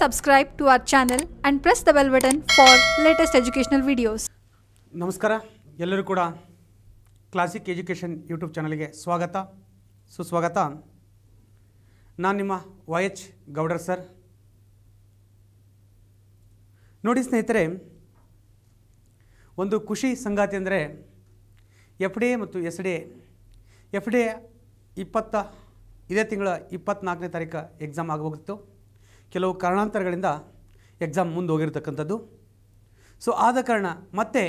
subscribe to our channel and press the bell button for latest educational videos ನಮಸ್ಕಾರ ಎಲ್ಲರೂ ಕೂಡ classic education YouTube ಚಾನಲ್ಗೆ ಸ್ವಾಗತ ಸುಸ್ವಾಗತ ನಾನು ನಿಮ್ಮ ವೈ ಎಚ್ ಗೌಡರ್ ಸರ್ ನೋಡಿ ಸ್ನೇಹಿತರೆ ಒಂದು ಖುಷಿ ಸಂಗಾತಿ ಅಂದರೆ ಎಫ್ ಡಿ ಎ ಮತ್ತು S D F D A ಇಪ್ಪತ್ತ ಇದೇ ತಿಂಗಳ ಇಪ್ಪತ್ತ್ನಾಲ್ಕನೇ ತಾರೀಕು ಎಕ್ಸಾಮ್ ಆಗೋಗಿತ್ತು ಕೆಲವು ಕಾರಣಾಂತರಗಳಿಂದ ಎಕ್ಸಾಮ್ ಮುಂದೆ ಹೋಗಿರ್ತಕ್ಕಂಥದ್ದು ಸೊ ಆದ ಕಾರಣ ಮತ್ತೆ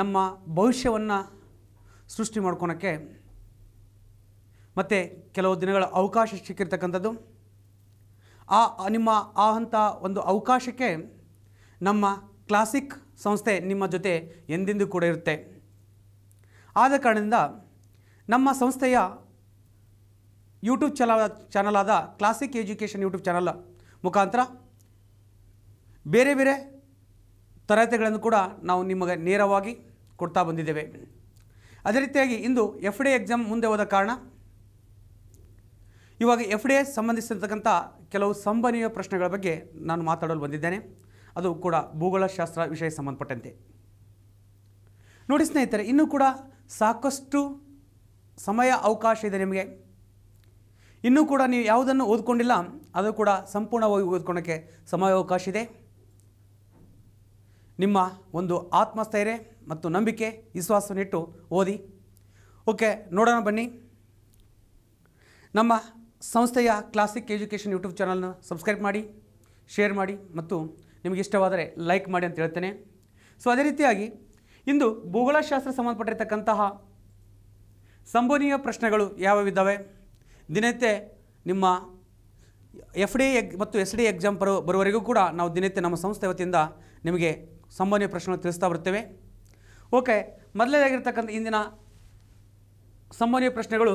ನಮ್ಮ ಭವಿಷ್ಯವನ್ನು ಸೃಷ್ಟಿ ಮಾಡ್ಕೊಳಕ್ಕೆ ಮತ್ತು ಕೆಲವು ದಿನಗಳ ಅವಕಾಶ ಸಿಕ್ಕಿರ್ತಕ್ಕಂಥದ್ದು ಆ ನಿಮ್ಮ ಆ ಅಂಥ ಒಂದು ಅವಕಾಶಕ್ಕೆ ನಮ್ಮ ಕ್ಲಾಸಿಕ್ ಸಂಸ್ಥೆ ನಿಮ್ಮ ಜೊತೆ ಎಂದೆಂದೂ ಕೂಡ ಇರುತ್ತೆ ಆದ ಕಾರಣದಿಂದ ನಮ್ಮ ಸಂಸ್ಥೆಯ ಯೂಟ್ಯೂಬ್ ಚಲ ಚಾನಲ್ ಆದ ಕ್ಲಾಸಿಕ್ ಎಜುಕೇಷನ್ ಯೂಟ್ಯೂಬ್ ಚಾನಲ್ ಮುಖಾಂತರ ಬೇರೆ ಬೇರೆ ತರಹತಿಗಳನ್ನು ಕೂಡ ನಾವು ನಿಮಗೆ ನೇರವಾಗಿ ಕೊಡ್ತಾ ಬಂದಿದ್ದೇವೆ ಅದೇ ರೀತಿಯಾಗಿ ಇಂದು ಎಫ್ ಡಿ ಎಕ್ಸಾಮ್ ಮುಂದೆ ಹೋದ ಕಾರಣ ಇವಾಗ ಎಫ್ ಡಿ ಎ ಸಂಬಂಧಿಸಿರ್ತಕ್ಕಂಥ ಕೆಲವು ಸಂಭನೀಯ ಪ್ರಶ್ನೆಗಳ ಬಗ್ಗೆ ನಾನು ಮಾತಾಡಲು ಬಂದಿದ್ದೇನೆ ಅದು ಕೂಡ ಭೂಗೋಳಶಾಸ್ತ್ರ ವಿಷಯ ಸಂಬಂಧಪಟ್ಟಂತೆ ನೋಡಿ ಸ್ನೇಹಿತರೆ ಇನ್ನೂ ಕೂಡ ಸಾಕಷ್ಟು ಸಮಯ ಅವಕಾಶ ಇದೆ ನಿಮಗೆ ಇನ್ನೂ ಕೂಡ ನೀವು ಯಾವುದನ್ನು ಓದ್ಕೊಂಡಿಲ್ಲ ಅದು ಕೂಡ ಸಂಪೂರ್ಣವಾಗಿ ಓದ್ಕೊಳ್ಳೋಕ್ಕೆ ಸಮಯಾವಕಾಶ ಇದೆ ನಿಮ್ಮ ಒಂದು ಆತ್ಮಸ್ಥೈರ್ಯ ಮತ್ತು ನಂಬಿಕೆ ವಿಶ್ವಾಸವನ್ನಿಟ್ಟು ಓದಿ ಓಕೆ ನೋಡೋಣ ಬನ್ನಿ ನಮ್ಮ ಸಂಸ್ಥೆಯ ಕ್ಲಾಸಿಕ್ ಎಜುಕೇಷನ್ ಯೂಟ್ಯೂಬ್ ಚಾನಲ್ನ ಸಬ್ಸ್ಕ್ರೈಬ್ ಮಾಡಿ ಶೇರ್ ಮಾಡಿ ಮತ್ತು ನಿಮಗೆ ಇಷ್ಟವಾದರೆ ಲೈಕ್ ಮಾಡಿ ಅಂತ ಹೇಳ್ತೇನೆ ಸೊ ಅದೇ ರೀತಿಯಾಗಿ ಇಂದು ಭೂಗೋಳಶಾಸ್ತ್ರ ಸಂಬಂಧಪಟ್ಟಿರ್ತಕ್ಕಂತಹ ಸಂಭವನೀಯ ಪ್ರಶ್ನೆಗಳು ಯಾವ್ಯಾವಿದ್ದಾವೆ ದಿನನಿತ್ಯ ನಿಮ್ಮ ಎಫ್ ಡಿ ಎಗ್ ಮತ್ತು ಎಸ್ ಡಿ ಎಕ್ಸಾಮ್ ಬರೋ ಬರುವವರೆಗೂ ಕೂಡ ನಾವು ದಿನನಿತ್ಯ ನಮ್ಮ ಸಂಸ್ಥೆ ವತಿಯಿಂದ ನಿಮಗೆ ಸಂಬಂಧ ಪ್ರಶ್ನೆಗಳು ತಿಳಿಸ್ತಾ ಬರ್ತೇವೆ ಓಕೆ ಮೊದಲನೇದಾಗಿರ್ತಕ್ಕಂಥ ಇಂದಿನ ಸಂಭಾವ್ಯ ಪ್ರಶ್ನೆಗಳು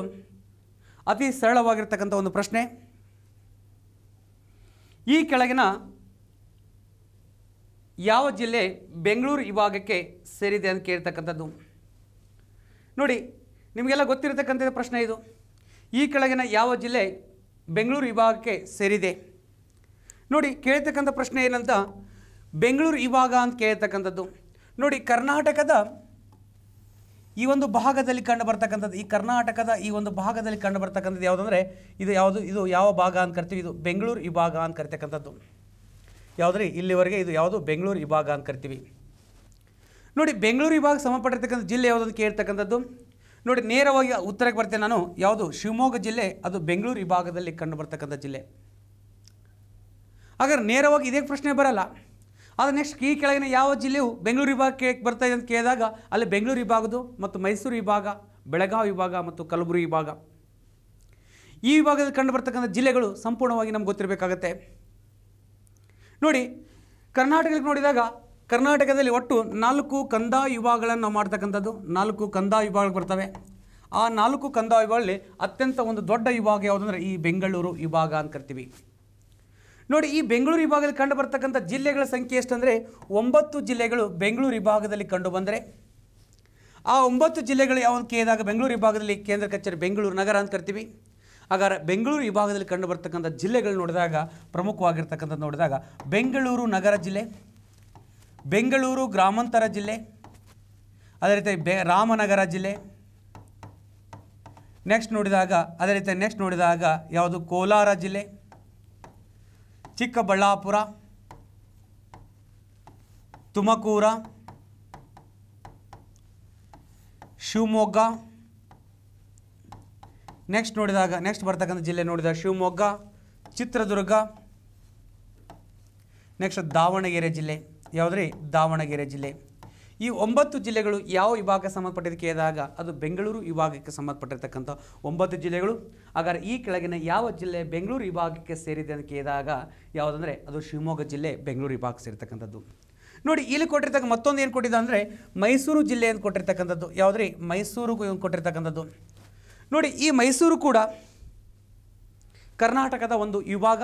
ಅತಿ ಸರಳವಾಗಿರ್ತಕ್ಕಂಥ ಒಂದು ಪ್ರಶ್ನೆ ಈ ಕೆಳಗಿನ ಯಾವ ಜಿಲ್ಲೆ ಬೆಂಗಳೂರು ವಿಭಾಗಕ್ಕೆ ಸೇರಿದೆ ಅಂತ ಕೇಳ್ತಕ್ಕಂಥದ್ದು ನೋಡಿ ನಿಮಗೆಲ್ಲ ಗೊತ್ತಿರತಕ್ಕಂಥ ಪ್ರಶ್ನೆ ಇದು ಈ ಕೆಳಗಿನ ಯಾವ ಜಿಲ್ಲೆ ಬೆಂಗಳೂರು ವಿಭಾಗಕ್ಕೆ ಸೇರಿದೆ ನೋಡಿ ಕೇಳ್ತಕ್ಕಂಥ ಪ್ರಶ್ನೆ ಏನಂತ ಬೆಂಗಳೂರು ವಿಭಾಗ ಅಂತ ಕೇಳ್ತಕ್ಕಂಥದ್ದು ನೋಡಿ ಕರ್ನಾಟಕದ ಈ ಒಂದು ಭಾಗದಲ್ಲಿ ಕಂಡು ಬರ್ತಕ್ಕಂಥದ್ದು ಈ ಕರ್ನಾಟಕದ ಈ ಒಂದು ಭಾಗದಲ್ಲಿ ಕಂಡು ಬರ್ತಕ್ಕಂಥದ್ದು ಯಾವುದಂದರೆ ಇದು ಯಾವುದು ಇದು ಯಾವ ಭಾಗ ಅಂತ ಕರಿತೀವಿ ಇದು ಬೆಂಗಳೂರು ವಿಭಾಗ ಅಂತ ಕರಿತಕ್ಕಂಥದ್ದು ಯಾವುದ್ರಿ ಇಲ್ಲಿವರೆಗೆ ಇದು ಯಾವುದು ಬೆಂಗಳೂರು ವಿಭಾಗ ಅಂತ ಕರಿತೀವಿ ನೋಡಿ ಬೆಂಗಳೂರು ವಿಭಾಗ ಸಂಬಂಧಪಟ್ಟಿರ್ತಕ್ಕಂಥ ಜಿಲ್ಲೆ ಯಾವುದಂತ ಕೇಳ್ತಕ್ಕಂಥದ್ದು ನೋಡಿ ನೇರವಾಗಿ ಉತ್ತರಕ್ಕೆ ಬರ್ತೇನೆ ನಾನು ಯಾವುದು ಶಿವಮೊಗ್ಗ ಜಿಲ್ಲೆ ಅದು ಬೆಂಗಳೂರು ವಿಭಾಗದಲ್ಲಿ ಕಂಡು ಬರ್ತಕ್ಕಂಥ ಜಿಲ್ಲೆ ಹಾಗಾದ್ರೆ ನೇರವಾಗಿ ಇದೇ ಪ್ರಶ್ನೆ ಬರಲ್ಲ ಆದರೆ ನೆಕ್ಸ್ಟ್ ಈ ಕೆಳಗಿನ ಯಾವ ಜಿಲ್ಲೆಯು ಬೆಂಗಳೂರು ವಿಭಾಗಕ್ಕೆ ಬರ್ತಾ ಇದೆ ಅಂತ ಕೇಳಿದಾಗ ಅಲ್ಲಿ ಬೆಂಗಳೂರು ವಿಭಾಗದ್ದು ಮತ್ತು ಮೈಸೂರು ವಿಭಾಗ ಬೆಳಗಾವಿ ವಿಭಾಗ ಮತ್ತು ಕಲಬುರಗಿ ವಿಭಾಗ ಈ ವಿಭಾಗದಲ್ಲಿ ಕಂಡು ಬರ್ತಕ್ಕಂಥ ಜಿಲ್ಲೆಗಳು ಸಂಪೂರ್ಣವಾಗಿ ನಮ್ಗೆ ಗೊತ್ತಿರಬೇಕಾಗತ್ತೆ ನೋಡಿ ಕರ್ನಾಟಕಕ್ಕೆ ನೋಡಿದಾಗ ಕರ್ನಾಟಕದಲ್ಲಿ ಒಟ್ಟು ನಾಲ್ಕು ಕಂದ ವಿಭಾಗಗಳನ್ನು ನಾವು ಮಾಡ್ತಕ್ಕಂಥದ್ದು ನಾಲ್ಕು ಕಂದ ವಿಭಾಗಗಳು ಬರ್ತವೆ ಆ ನಾಲ್ಕು ಕಂದ ವಿಭಾಗಗಳಲ್ಲಿ ಅತ್ಯಂತ ಒಂದು ದೊಡ್ಡ ವಿಭಾಗ ಯಾವುದಂದ್ರೆ ಈ ಬೆಂಗಳೂರು ವಿಭಾಗ ಅಂತ ಕರಿತೀವಿ ನೋಡಿ ಈ ಬೆಂಗಳೂರು ವಿಭಾಗದಲ್ಲಿ ಕಂಡು ಬರ್ತಕ್ಕಂಥ ಜಿಲ್ಲೆಗಳ ಸಂಖ್ಯೆ ಎಷ್ಟಂದರೆ ಒಂಬತ್ತು ಜಿಲ್ಲೆಗಳು ಬೆಂಗಳೂರು ವಿಭಾಗದಲ್ಲಿ ಕಂಡು ಬಂದರೆ ಆ ಒಂಬತ್ತು ಜಿಲ್ಲೆಗಳು ಯಾವ ಕೇಳಿದಾಗ ಬೆಂಗಳೂರು ವಿಭಾಗದಲ್ಲಿ ಕೇಂದ್ರ ಕಚೇರಿ ಬೆಂಗಳೂರು ನಗರ ಅಂತ ಕರಿತೀವಿ ಹಾಗಾದ್ರೆ ಬೆಂಗಳೂರು ವಿಭಾಗದಲ್ಲಿ ಕಂಡು ಬರ್ತಕ್ಕಂಥ ಜಿಲ್ಲೆಗಳು ನೋಡಿದಾಗ ಪ್ರಮುಖವಾಗಿರ್ತಕ್ಕಂಥದ್ದು ನೋಡಿದಾಗ ಬೆಂಗಳೂರು ನಗರ ಜಿಲ್ಲೆ ಬೆಂಗಳೂರು ಗ್ರಾಮಾಂತರ ಜಿಲ್ಲೆ ಅದೇ ರೀತಿ ಬೆ ರಾಮನಗರ ಜಿಲ್ಲೆ ನೆಕ್ಸ್ಟ್ ನೋಡಿದಾಗ ಅದೇ ರೀತಿ ನೆಕ್ಸ್ಟ್ ನೋಡಿದಾಗ ಯಾವುದು ಕೋಲಾರ ಜಿಲ್ಲೆ ಚಿಕ್ಕಬಳ್ಳಾಪುರ ತುಮಕೂರ ಶಿವಮೊಗ್ಗ ನೆಕ್ಸ್ಟ್ ನೋಡಿದಾಗ ನೆಕ್ಸ್ಟ್ ಬರ್ತಕ್ಕಂಥ ಜಿಲ್ಲೆ ನೋಡಿದಾಗ ಶಿವಮೊಗ್ಗ ಚಿತ್ರದುರ್ಗ ನೆಕ್ಸ್ಟ್ ದಾವಣಗೆರೆ ಜಿಲ್ಲೆ ಯಾವುದ್ರಿ ದಾವಣಗೆರೆ ಜಿಲ್ಲೆ ಈ ಒಂಬತ್ತು ಜಿಲ್ಲೆಗಳು ಯಾವ ವಿಭಾಗಕ್ಕೆ ಸಂಬಂಧಪಟ್ಟಿದ್ದು ಕೇಳಿದಾಗ ಅದು ಬೆಂಗಳೂರು ವಿಭಾಗಕ್ಕೆ ಸಂಬಂಧಪಟ್ಟಿರ್ತಕ್ಕಂಥ ಒಂಬತ್ತು ಜಿಲ್ಲೆಗಳು ಹಾಗಾದ್ರೆ ಈ ಕೆಳಗಿನ ಯಾವ ಜಿಲ್ಲೆ ಬೆಂಗಳೂರು ವಿಭಾಗಕ್ಕೆ ಸೇರಿದೆ ಅಂತ ಕೇಳಿದಾಗ ಯಾವುದಂದರೆ ಅದು ಶಿವಮೊಗ್ಗ ಜಿಲ್ಲೆ ಬೆಂಗಳೂರು ವಿಭಾಗಕ್ಕೆ ಸೇರ್ತಕ್ಕಂಥದ್ದು ನೋಡಿ ಇಲ್ಲಿ ಕೊಟ್ಟಿರ್ತಕ್ಕ ಮತ್ತೊಂದು ಏನು ಕೊಟ್ಟಿದ್ದ ಅಂದರೆ ಮೈಸೂರು ಜಿಲ್ಲೆ ಅಂತ ಕೊಟ್ಟಿರ್ತಕ್ಕಂಥದ್ದು ಯಾವುದ್ರಿ ಮೈಸೂರಿಗೂ ಕೊಟ್ಟಿರ್ತಕ್ಕಂಥದ್ದು ನೋಡಿ ಈ ಮೈಸೂರು ಕೂಡ ಕರ್ನಾಟಕದ ಒಂದು ವಿಭಾಗ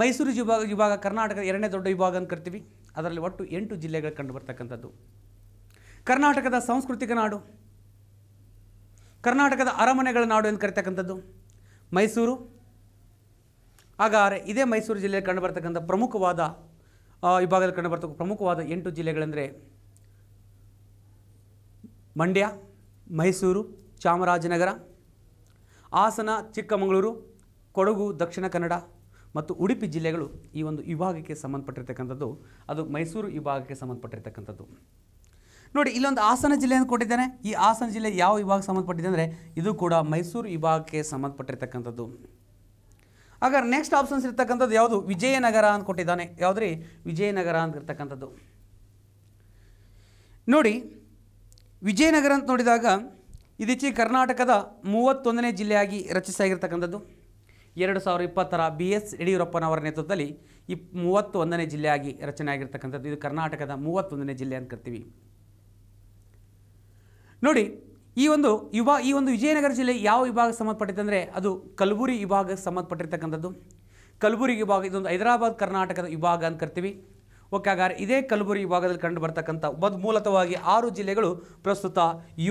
ಮೈಸೂರು ವಿಭಾಗ ವಿಭಾಗ ಕರ್ನಾಟಕದ ಎರಡನೇ ದೊಡ್ಡ ವಿಭಾಗ ಅಂತ ಕರಿತೀವಿ ಅದರಲ್ಲಿ ಒಟ್ಟು ಎಂಟು ಜಿಲ್ಲೆಗಳು ಕಂಡುಬರ್ತಕ್ಕಂಥದ್ದು ಕರ್ನಾಟಕದ ಸಾಂಸ್ಕೃತಿಕ ನಾಡು ಕರ್ನಾಟಕದ ಅರಮನೆಗಳ ನಾಡು ಎಂದು ಕರಿತಕ್ಕಂಥದ್ದು ಮೈಸೂರು ಹಾಗಾದರೆ ಇದೇ ಮೈಸೂರು ಜಿಲ್ಲೆಯಲ್ಲಿ ಕಂಡುಬರ್ತಕ್ಕಂಥ ಪ್ರಮುಖವಾದ ವಿಭಾಗದಲ್ಲಿ ಕಂಡುಬರ್ತಕ್ಕ ಪ್ರಮುಖವಾದ ಎಂಟು ಜಿಲ್ಲೆಗಳೆಂದರೆ ಮಂಡ್ಯ ಮೈಸೂರು ಚಾಮರಾಜನಗರ ಹಾಸನ ಚಿಕ್ಕಮಗಳೂರು ಕೊಡಗು ದಕ್ಷಿಣ ಕನ್ನಡ ಮತ್ತು ಉಡುಪಿ ಜಿಲ್ಲೆಗಳು ಈ ಒಂದು ವಿಭಾಗಕ್ಕೆ ಸಂಬಂಧಪಟ್ಟಿರ್ತಕ್ಕಂಥದ್ದು ಅದು ಮೈಸೂರು ವಿಭಾಗಕ್ಕೆ ಸಂಬಂಧಪಟ್ಟಿರ್ತಕ್ಕಂಥದ್ದು ನೋಡಿ ಇಲ್ಲೊಂದು ಹಾಸನ ಅಂತ ಕೊಟ್ಟಿದ್ದಾನೆ ಈ ಹಾಸನ ಜಿಲ್ಲೆ ಯಾವ ವಿಭಾಗ ಸಂಬಂಧಪಟ್ಟಿದೆ ಅಂದರೆ ಇದು ಕೂಡ ಮೈಸೂರು ವಿಭಾಗಕ್ಕೆ ಸಂಬಂಧಪಟ್ಟಿರ್ತಕ್ಕಂಥದ್ದು ಹಾಗಾದ್ರೆ ನೆಕ್ಸ್ಟ್ ಆಪ್ಷನ್ಸ್ ಇರ್ತಕ್ಕಂಥದ್ದು ಯಾವುದು ವಿಜಯನಗರ ಅಂತ ಕೊಟ್ಟಿದ್ದಾನೆ ಯಾವುದ್ರಿ ವಿಜಯನಗರ ಅಂತ ಇರ್ತಕ್ಕಂಥದ್ದು ನೋಡಿ ವಿಜಯನಗರ ಅಂತ ನೋಡಿದಾಗ ಇದೀಚೆ ಕರ್ನಾಟಕದ ಮೂವತ್ತೊಂದನೇ ಜಿಲ್ಲೆಯಾಗಿ ರಚಿಸಾಗಿರ್ತಕ್ಕಂಥದ್ದು ಎರಡು ಸಾವಿರ ಇಪ್ಪತ್ತರ ಬಿ ಎಸ್ ಯಡಿಯೂರಪ್ಪನವರ ನೇತೃತ್ವದಲ್ಲಿ ಇಪ್ ಒಂದನೇ ಜಿಲ್ಲೆಯಾಗಿ ರಚನೆ ಆಗಿರ್ತಕ್ಕಂಥದ್ದು ಇದು ಕರ್ನಾಟಕದ ಮೂವತ್ತೊಂದನೇ ಜಿಲ್ಲೆ ಅಂತ ಕರಿತೀವಿ ನೋಡಿ ಈ ಒಂದು ಯುವ ಈ ಒಂದು ವಿಜಯನಗರ ಜಿಲ್ಲೆ ಯಾವ ವಿಭಾಗಕ್ಕೆ ಸಂಬಂಧಪಟ್ಟಿತ್ತಂದರೆ ಅದು ಕಲ್ಬುರಿ ವಿಭಾಗಕ್ಕೆ ಸಂಬಂಧಪಟ್ಟಿರ್ತಕ್ಕಂಥದ್ದು ಕಲಬುರಗಿ ವಿಭಾಗ ಇದೊಂದು ಹೈದರಾಬಾದ್ ಕರ್ನಾಟಕದ ವಿಭಾಗ ಅಂತ ಕರಿತೀವಿ ಓಕೆ ಹಾಗಾದ್ರೆ ಇದೇ ಕಲಬುರಗಿ ವಿಭಾಗದಲ್ಲಿ ಕಂಡು ಬರ್ತಕ್ಕಂಥ ಬದ್ ಮೂಲತವಾಗಿ ಆರು ಜಿಲ್ಲೆಗಳು ಪ್ರಸ್ತುತ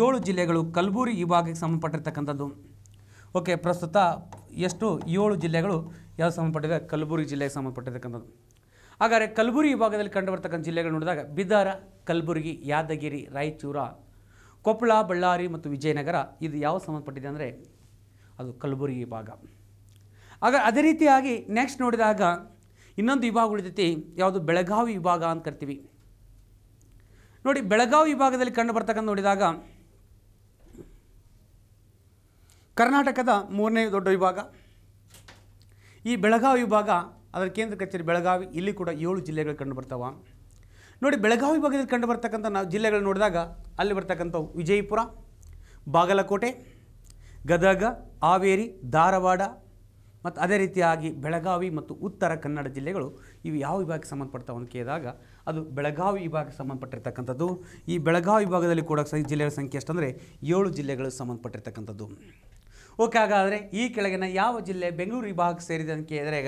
ಏಳು ಜಿಲ್ಲೆಗಳು ಕಲಬುರಗಿ ವಿಭಾಗಕ್ಕೆ ಸಂಬಂಧಪಟ್ಟಿರ್ತಕ್ಕಂಥದ್ದು ಓಕೆ ಪ್ರಸ್ತುತ ಎಷ್ಟು ಏಳು ಜಿಲ್ಲೆಗಳು ಯಾವ್ದು ಸಂಬಂಧಪಟ್ಟಿದೆ ಕಲಬುರಗಿ ಜಿಲ್ಲೆಗೆ ಸಂಬಂಧಪಟ್ಟಿರ್ತಕ್ಕಂಥದ್ದು ಹಾಗಾದರೆ ಕಲಬುರಗಿ ವಿಭಾಗದಲ್ಲಿ ಕಂಡುಬರ್ತಕ್ಕಂಥ ಜಿಲ್ಲೆಗಳು ನೋಡಿದಾಗ ಬಿದಾರ ಕಲಬುರಗಿ ಯಾದಗಿರಿ ರಾಯಚೂರು ಕೊಪ್ಪಳ ಬಳ್ಳಾರಿ ಮತ್ತು ವಿಜಯನಗರ ಇದು ಯಾವ ಸಂಬಂಧಪಟ್ಟಿದೆ ಅಂದರೆ ಅದು ಕಲಬುರಗಿ ಭಾಗ ಆಗ ಅದೇ ರೀತಿಯಾಗಿ ನೆಕ್ಸ್ಟ್ ನೋಡಿದಾಗ ಇನ್ನೊಂದು ವಿಭಾಗ ಉಳಿದೈತಿ ಯಾವುದು ಬೆಳಗಾವಿ ವಿಭಾಗ ಅಂತ ಕರಿತೀವಿ ನೋಡಿ ಬೆಳಗಾವಿ ವಿಭಾಗದಲ್ಲಿ ಕಂಡು ಬರ್ತಕ್ಕಂಥ ನೋಡಿದಾಗ ಕರ್ನಾಟಕದ ಮೂರನೇ ದೊಡ್ಡ ವಿಭಾಗ ಈ ಬೆಳಗಾವಿ ವಿಭಾಗ ಅದರ ಕೇಂದ್ರ ಕಚೇರಿ ಬೆಳಗಾವಿ ಇಲ್ಲಿ ಕೂಡ ಏಳು ಜಿಲ್ಲೆಗಳು ಕಂಡು ಬರ್ತಾವೆ ನೋಡಿ ಬೆಳಗಾವಿ ವಿಭಾಗದಲ್ಲಿ ಕಂಡು ಬರ್ತಕ್ಕಂಥ ನಾವು ಜಿಲ್ಲೆಗಳು ನೋಡಿದಾಗ ಅಲ್ಲಿ ಬರ್ತಕ್ಕಂಥ ವಿಜಯಪುರ ಬಾಗಲಕೋಟೆ ಗದಗ ಹಾವೇರಿ ಧಾರವಾಡ ಮತ್ತು ಅದೇ ರೀತಿಯಾಗಿ ಬೆಳಗಾವಿ ಮತ್ತು ಉತ್ತರ ಕನ್ನಡ ಜಿಲ್ಲೆಗಳು ಇವು ಯಾವ ವಿಭಾಗಕ್ಕೆ ಸಂಬಂಧಪಡ್ತಾವೆ ಅಂತ ಕೇಳಿದಾಗ ಅದು ಬೆಳಗಾವಿ ವಿಭಾಗಕ್ಕೆ ಸಂಬಂಧಪಟ್ಟಿರ್ತಕ್ಕಂಥದ್ದು ಈ ಬೆಳಗಾವಿ ವಿಭಾಗದಲ್ಲಿ ಕೂಡ ಜಿಲ್ಲೆಗಳ ಸಂಖ್ಯೆ ಎಷ್ಟಂದರೆ ಏಳು ಜಿಲ್ಲೆಗಳು ಸಂಬಂಧಪಟ್ಟಿರ್ತಕ್ಕಂಥದ್ದು ಓಕೆ ಹಾಗಾದರೆ ಈ ಕೆಳಗಿನ ಯಾವ ಜಿಲ್ಲೆ ಬೆಂಗಳೂರು ವಿಭಾಗಕ್ಕೆ ಸೇರಿದೆ ಅಂತ ಕೇಳಿದರೆ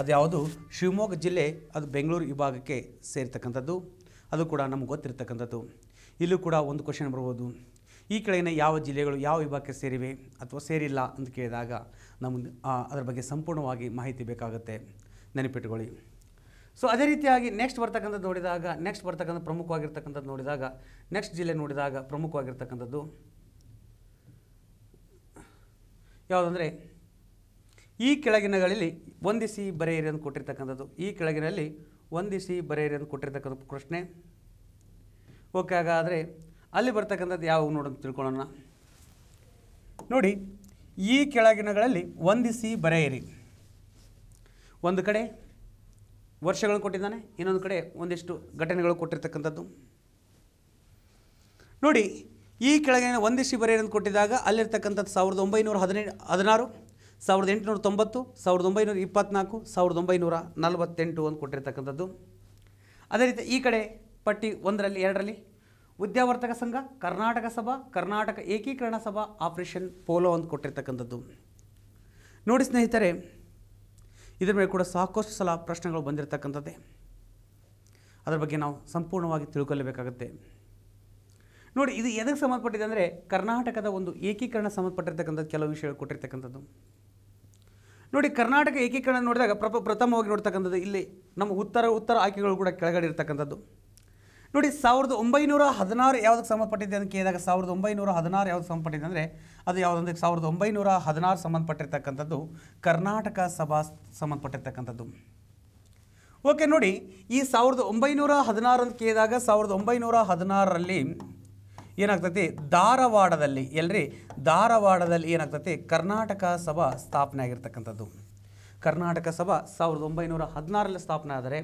ಅದು ಯಾವುದು ಶಿವಮೊಗ್ಗ ಜಿಲ್ಲೆ ಅದು ಬೆಂಗಳೂರು ವಿಭಾಗಕ್ಕೆ ಸೇರ್ತಕ್ಕಂಥದ್ದು ಅದು ಕೂಡ ನಮ್ಗೆ ಗೊತ್ತಿರ್ತಕ್ಕಂಥದ್ದು ಇಲ್ಲೂ ಕೂಡ ಒಂದು ಕ್ವಶನ್ ಬರ್ಬೋದು ಈ ಕೆಳಗಿನ ಯಾವ ಜಿಲ್ಲೆಗಳು ಯಾವ ವಿಭಾಗಕ್ಕೆ ಸೇರಿವೆ ಅಥವಾ ಸೇರಿಲ್ಲ ಅಂತ ಕೇಳಿದಾಗ ನಮ್ಮ ಅದರ ಬಗ್ಗೆ ಸಂಪೂರ್ಣವಾಗಿ ಮಾಹಿತಿ ಬೇಕಾಗುತ್ತೆ ನೆನಪಿಟ್ಕೊಳ್ಳಿ ಸೊ ಅದೇ ರೀತಿಯಾಗಿ ನೆಕ್ಸ್ಟ್ ಬರ್ತಕ್ಕಂಥದ್ದು ನೋಡಿದಾಗ ನೆಕ್ಸ್ಟ್ ಬರ್ತಕ್ಕಂಥ ಪ್ರಮುಖವಾಗಿರ್ತಕ್ಕಂಥದ್ದು ನೋಡಿದಾಗ ನೆಕ್ಸ್ಟ್ ಜಿಲ್ಲೆ ನೋಡಿದಾಗ ಪ್ರಮುಖವಾಗಿರ್ತಕ್ಕಂಥದ್ದು ಯಾವುದಂದರೆ ಈ ಕೆಳಗಿನಗಳಲ್ಲಿ ಒಂದಿಸಿ ಬರೆಯಿರಿ ಅಂತ ಕೊಟ್ಟಿರ್ತಕ್ಕಂಥದ್ದು ಈ ಕೆಳಗಿನಲ್ಲಿ ಒಂದಿಸಿ ಬರೆಯಿರಿ ಅಂತ ಕೊಟ್ಟಿರ್ತಕ್ಕಂಥ ಪ್ರಶ್ನೆ ಓಕೆ ಹಾಗಾದರೆ ಅಲ್ಲಿ ಬರ್ತಕ್ಕಂಥದ್ದು ಯಾವ ನೋಡೋದು ತಿಳ್ಕೊಳ್ಳೋಣ ನೋಡಿ ಈ ಕೆಳಗಿನಗಳಲ್ಲಿ ಒಂದಿಸಿ ಬರೆಯಿರಿ ಒಂದು ಕಡೆ ವರ್ಷಗಳನ್ನು ಕೊಟ್ಟಿದ್ದಾನೆ ಇನ್ನೊಂದು ಕಡೆ ಒಂದಿಷ್ಟು ಘಟನೆಗಳು ಕೊಟ್ಟಿರ್ತಕ್ಕಂಥದ್ದು ನೋಡಿ ಈ ಕೆಳಗಿನ ಒಂದಿಷ್ಟು ಬರೆಯನ್ನು ಕೊಟ್ಟಿದಾಗ ಅಲ್ಲಿರ್ತಕ್ಕಂಥದ್ದು ಸಾವಿರದ ಒಂಬೈನೂರ ಹದಿನೆಂಟು ಹದಿನಾರು ಸಾವಿರದ ಎಂಟುನೂರ ತೊಂಬತ್ತು ಸಾವಿರದ ಒಂಬೈನೂರ ಇಪ್ಪತ್ನಾಲ್ಕು ಸಾವಿರದ ಒಂಬೈನೂರ ನಲವತ್ತೆಂಟು ಅಂತ ಕೊಟ್ಟಿರ್ತಕ್ಕಂಥದ್ದು ಅದೇ ರೀತಿ ಈ ಕಡೆ ಪಟ್ಟಿ ಒಂದರಲ್ಲಿ ಎರಡರಲ್ಲಿ ವಿದ್ಯಾವರ್ತಕ ಸಂಘ ಕರ್ನಾಟಕ ಸಭಾ ಕರ್ನಾಟಕ ಏಕೀಕರಣ ಸಭಾ ಆಪರೇಷನ್ ಪೋಲೋ ಅಂತ ಕೊಟ್ಟಿರ್ತಕ್ಕಂಥದ್ದು ನೋಡಿ ಸ್ನೇಹಿತರೆ ಇದರ ಮೇಲೆ ಕೂಡ ಸಾಕಷ್ಟು ಸಲ ಪ್ರಶ್ನೆಗಳು ಬಂದಿರತಕ್ಕಂಥದ್ದೇ ಅದರ ಬಗ್ಗೆ ನಾವು ಸಂಪೂರ್ಣವಾಗಿ ತಿಳ್ಕೊಳ್ಳಬೇಕಾಗತ್ತೆ ನೋಡಿ ಇದು ಎದಕ್ಕೆ ಸಂಬಂಧಪಟ್ಟಿದೆ ಅಂದರೆ ಕರ್ನಾಟಕದ ಒಂದು ಏಕೀಕರಣ ಸಂಬಂಧಪಟ್ಟಿರ್ತಕ್ಕಂಥದ್ದು ಕೆಲವು ವಿಷಯಗಳು ಕೊಟ್ಟಿರ್ತಕ್ಕಂಥದ್ದು ನೋಡಿ ಕರ್ನಾಟಕ ಏಕೀಕರಣ ನೋಡಿದಾಗ ಪ್ರಪ ಪ್ರಥಮವಾಗಿ ನೋಡ್ತಕ್ಕಂಥದ್ದು ಇಲ್ಲಿ ನಮ್ಮ ಉತ್ತರ ಉತ್ತರ ಆಯ್ಕೆಗಳು ಕೂಡ ಕೆಳಗಡೆ ಇರ್ತಕ್ಕಂಥದ್ದು ನೋಡಿ ಸಾವಿರದ ಒಂಬೈನೂರ ಹದಿನಾರು ಯಾವುದಕ್ಕೆ ಸಂಬಂಧಪಟ್ಟಿದೆ ಅಂತ ಕೇಳಿದಾಗ ಸಾವಿರದ ಒಂಬೈನೂರ ಹದಿನಾರು ಯಾವ್ದು ಸಂಬಂಧಪಟ್ಟಿದೆ ಅಂದರೆ ಅದು ಯಾವುದಂದ್ರೆ ಸಾವಿರದ ಒಂಬೈನೂರ ಹದಿನಾರು ಸಂಬಂಧಪಟ್ಟಿರ್ತಕ್ಕಂಥದ್ದು ಕರ್ನಾಟಕ ಸಭಾ ಸಂಬಂಧಪಟ್ಟಿರ್ತಕ್ಕಂಥದ್ದು ಓಕೆ ನೋಡಿ ಈ ಸಾವಿರದ ಒಂಬೈನೂರ ಹದಿನಾರು ಅಂತ ಕೇಳಿದಾಗ ಸಾವಿರದ ಒಂಬೈನೂರ ಹದಿನಾರರಲ್ಲಿ ಏನಾಗ್ತೈತಿ ಧಾರವಾಡದಲ್ಲಿ ಎಲ್ರಿ ಧಾರವಾಡದಲ್ಲಿ ಏನಾಗ್ತೈತಿ ಕರ್ನಾಟಕ ಸಭಾ ಸ್ಥಾಪನೆ ಆಗಿರ್ತಕ್ಕಂಥದ್ದು ಕರ್ನಾಟಕ ಸಭಾ ಸಾವಿರದ ಒಂಬೈನೂರ ಹದಿನಾರಲ್ಲಿ ಸ್ಥಾಪನೆ ಆದರೆ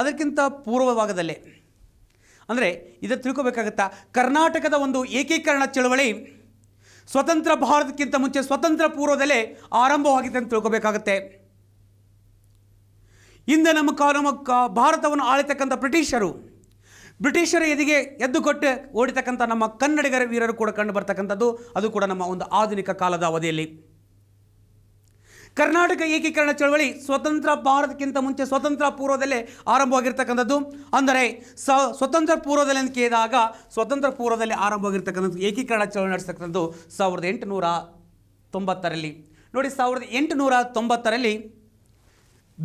ಅದಕ್ಕಿಂತ ಪೂರ್ವವಾಗದಲ್ಲಿ ಅಂದರೆ ಇದು ತಿಳ್ಕೋಬೇಕಾಗುತ್ತಾ ಕರ್ನಾಟಕದ ಒಂದು ಏಕೀಕರಣ ಚಳವಳಿ ಸ್ವತಂತ್ರ ಭಾರತಕ್ಕಿಂತ ಮುಂಚೆ ಸ್ವತಂತ್ರ ಪೂರ್ವದಲ್ಲೇ ಆರಂಭವಾಗಿದೆ ಅಂತ ತಿಳ್ಕೋಬೇಕಾಗತ್ತೆ ಹಿಂದೆ ನಮ್ಮ ಕಾ ನಮ್ಮ ಕಾ ಭಾರತವನ್ನು ಆಳಿತಕ್ಕಂಥ ಬ್ರಿಟಿಷರು ಬ್ರಿಟಿಷರ ಎದಿಗೆ ಎದ್ದು ಕೊಟ್ಟು ಓಡಿತಕ್ಕಂಥ ನಮ್ಮ ಕನ್ನಡಿಗರ ವೀರರು ಕೂಡ ಕಂಡು ಬರ್ತಕ್ಕಂಥದ್ದು ಅದು ಕೂಡ ನಮ್ಮ ಒಂದು ಆಧುನಿಕ ಕಾಲದ ಅವಧಿಯಲ್ಲಿ ಕರ್ನಾಟಕ ಏಕೀಕರಣ ಚಳವಳಿ ಸ್ವತಂತ್ರ ಭಾರತಕ್ಕಿಂತ ಮುಂಚೆ ಸ್ವತಂತ್ರ ಪೂರ್ವದಲ್ಲೇ ಆರಂಭವಾಗಿರ್ತಕ್ಕಂಥದ್ದು ಅಂದರೆ ಸ ಸ್ವತಂತ್ರ ಪೂರ್ವದಲ್ಲಿ ಅಂತ ಕೇಳಿದಾಗ ಸ್ವತಂತ್ರ ಪೂರ್ವದಲ್ಲಿ ಆರಂಭವಾಗಿರ್ತಕ್ಕಂಥದ್ದು ಏಕೀಕರಣ ಚಳವಳಿ ನಡೆಸ್ತಕ್ಕಂಥದ್ದು ಸಾವಿರದ ಎಂಟುನೂರ ತೊಂಬತ್ತರಲ್ಲಿ ನೋಡಿ ಸಾವಿರದ ಎಂಟುನೂರ ತೊಂಬತ್ತರಲ್ಲಿ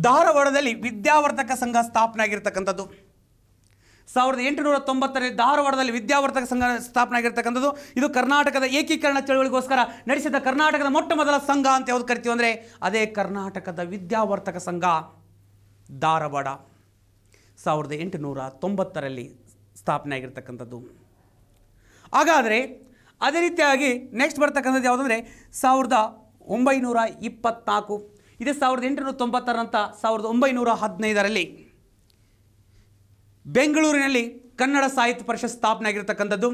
ಧಾರವಾಡದಲ್ಲಿ ವಿದ್ಯಾವರ್ಧಕ ಸಂಘ ಸ್ಥಾಪನೆ ಆಗಿರ್ತಕ್ಕಂಥದ್ದು ಸಾವಿರದ ಎಂಟುನೂರ ತೊಂಬತ್ತರಲ್ಲಿ ಧಾರವಾಡದಲ್ಲಿ ವಿದ್ಯಾವರ್ತಕ ಸಂಘ ಸ್ಥಾಪನೆ ಆಗಿರ್ತಕ್ಕಂಥದ್ದು ಇದು ಕರ್ನಾಟಕದ ಏಕೀಕರಣ ಚಳವಳಿಗೋಸ್ಕರ ನಡೆಸಿದ ಕರ್ನಾಟಕದ ಮೊಟ್ಟ ಮೊದಲ ಸಂಘ ಅಂತ ಯಾವ್ದು ಕರಿತೀವಿ ಅಂದರೆ ಅದೇ ಕರ್ನಾಟಕದ ವಿದ್ಯಾವರ್ತಕ ಸಂಘ ಧಾರವಾಡ ಸಾವಿರದ ಎಂಟುನೂರ ತೊಂಬತ್ತರಲ್ಲಿ ಸ್ಥಾಪನೆ ಆಗಿರ್ತಕ್ಕಂಥದ್ದು ಹಾಗಾದರೆ ಅದೇ ರೀತಿಯಾಗಿ ನೆಕ್ಸ್ಟ್ ಬರ್ತಕ್ಕಂಥದ್ದು ಯಾವುದಂದರೆ ಸಾವಿರದ ಒಂಬೈನೂರ ಇಪ್ಪತ್ತ್ನಾಲ್ಕು ಇದೇ ಸಾವಿರದ ಎಂಟುನೂರ ತೊಂಬತ್ತರಂಥ ಸಾವಿರದ ಒಂಬೈನೂರ ಹದಿನೈದರಲ್ಲಿ ಬೆಂಗಳೂರಿನಲ್ಲಿ ಕನ್ನಡ ಸಾಹಿತ್ಯ ಪರಿಷತ್ ಸ್ಥಾಪನೆ ಆಗಿರತಕ್ಕಂಥದ್ದು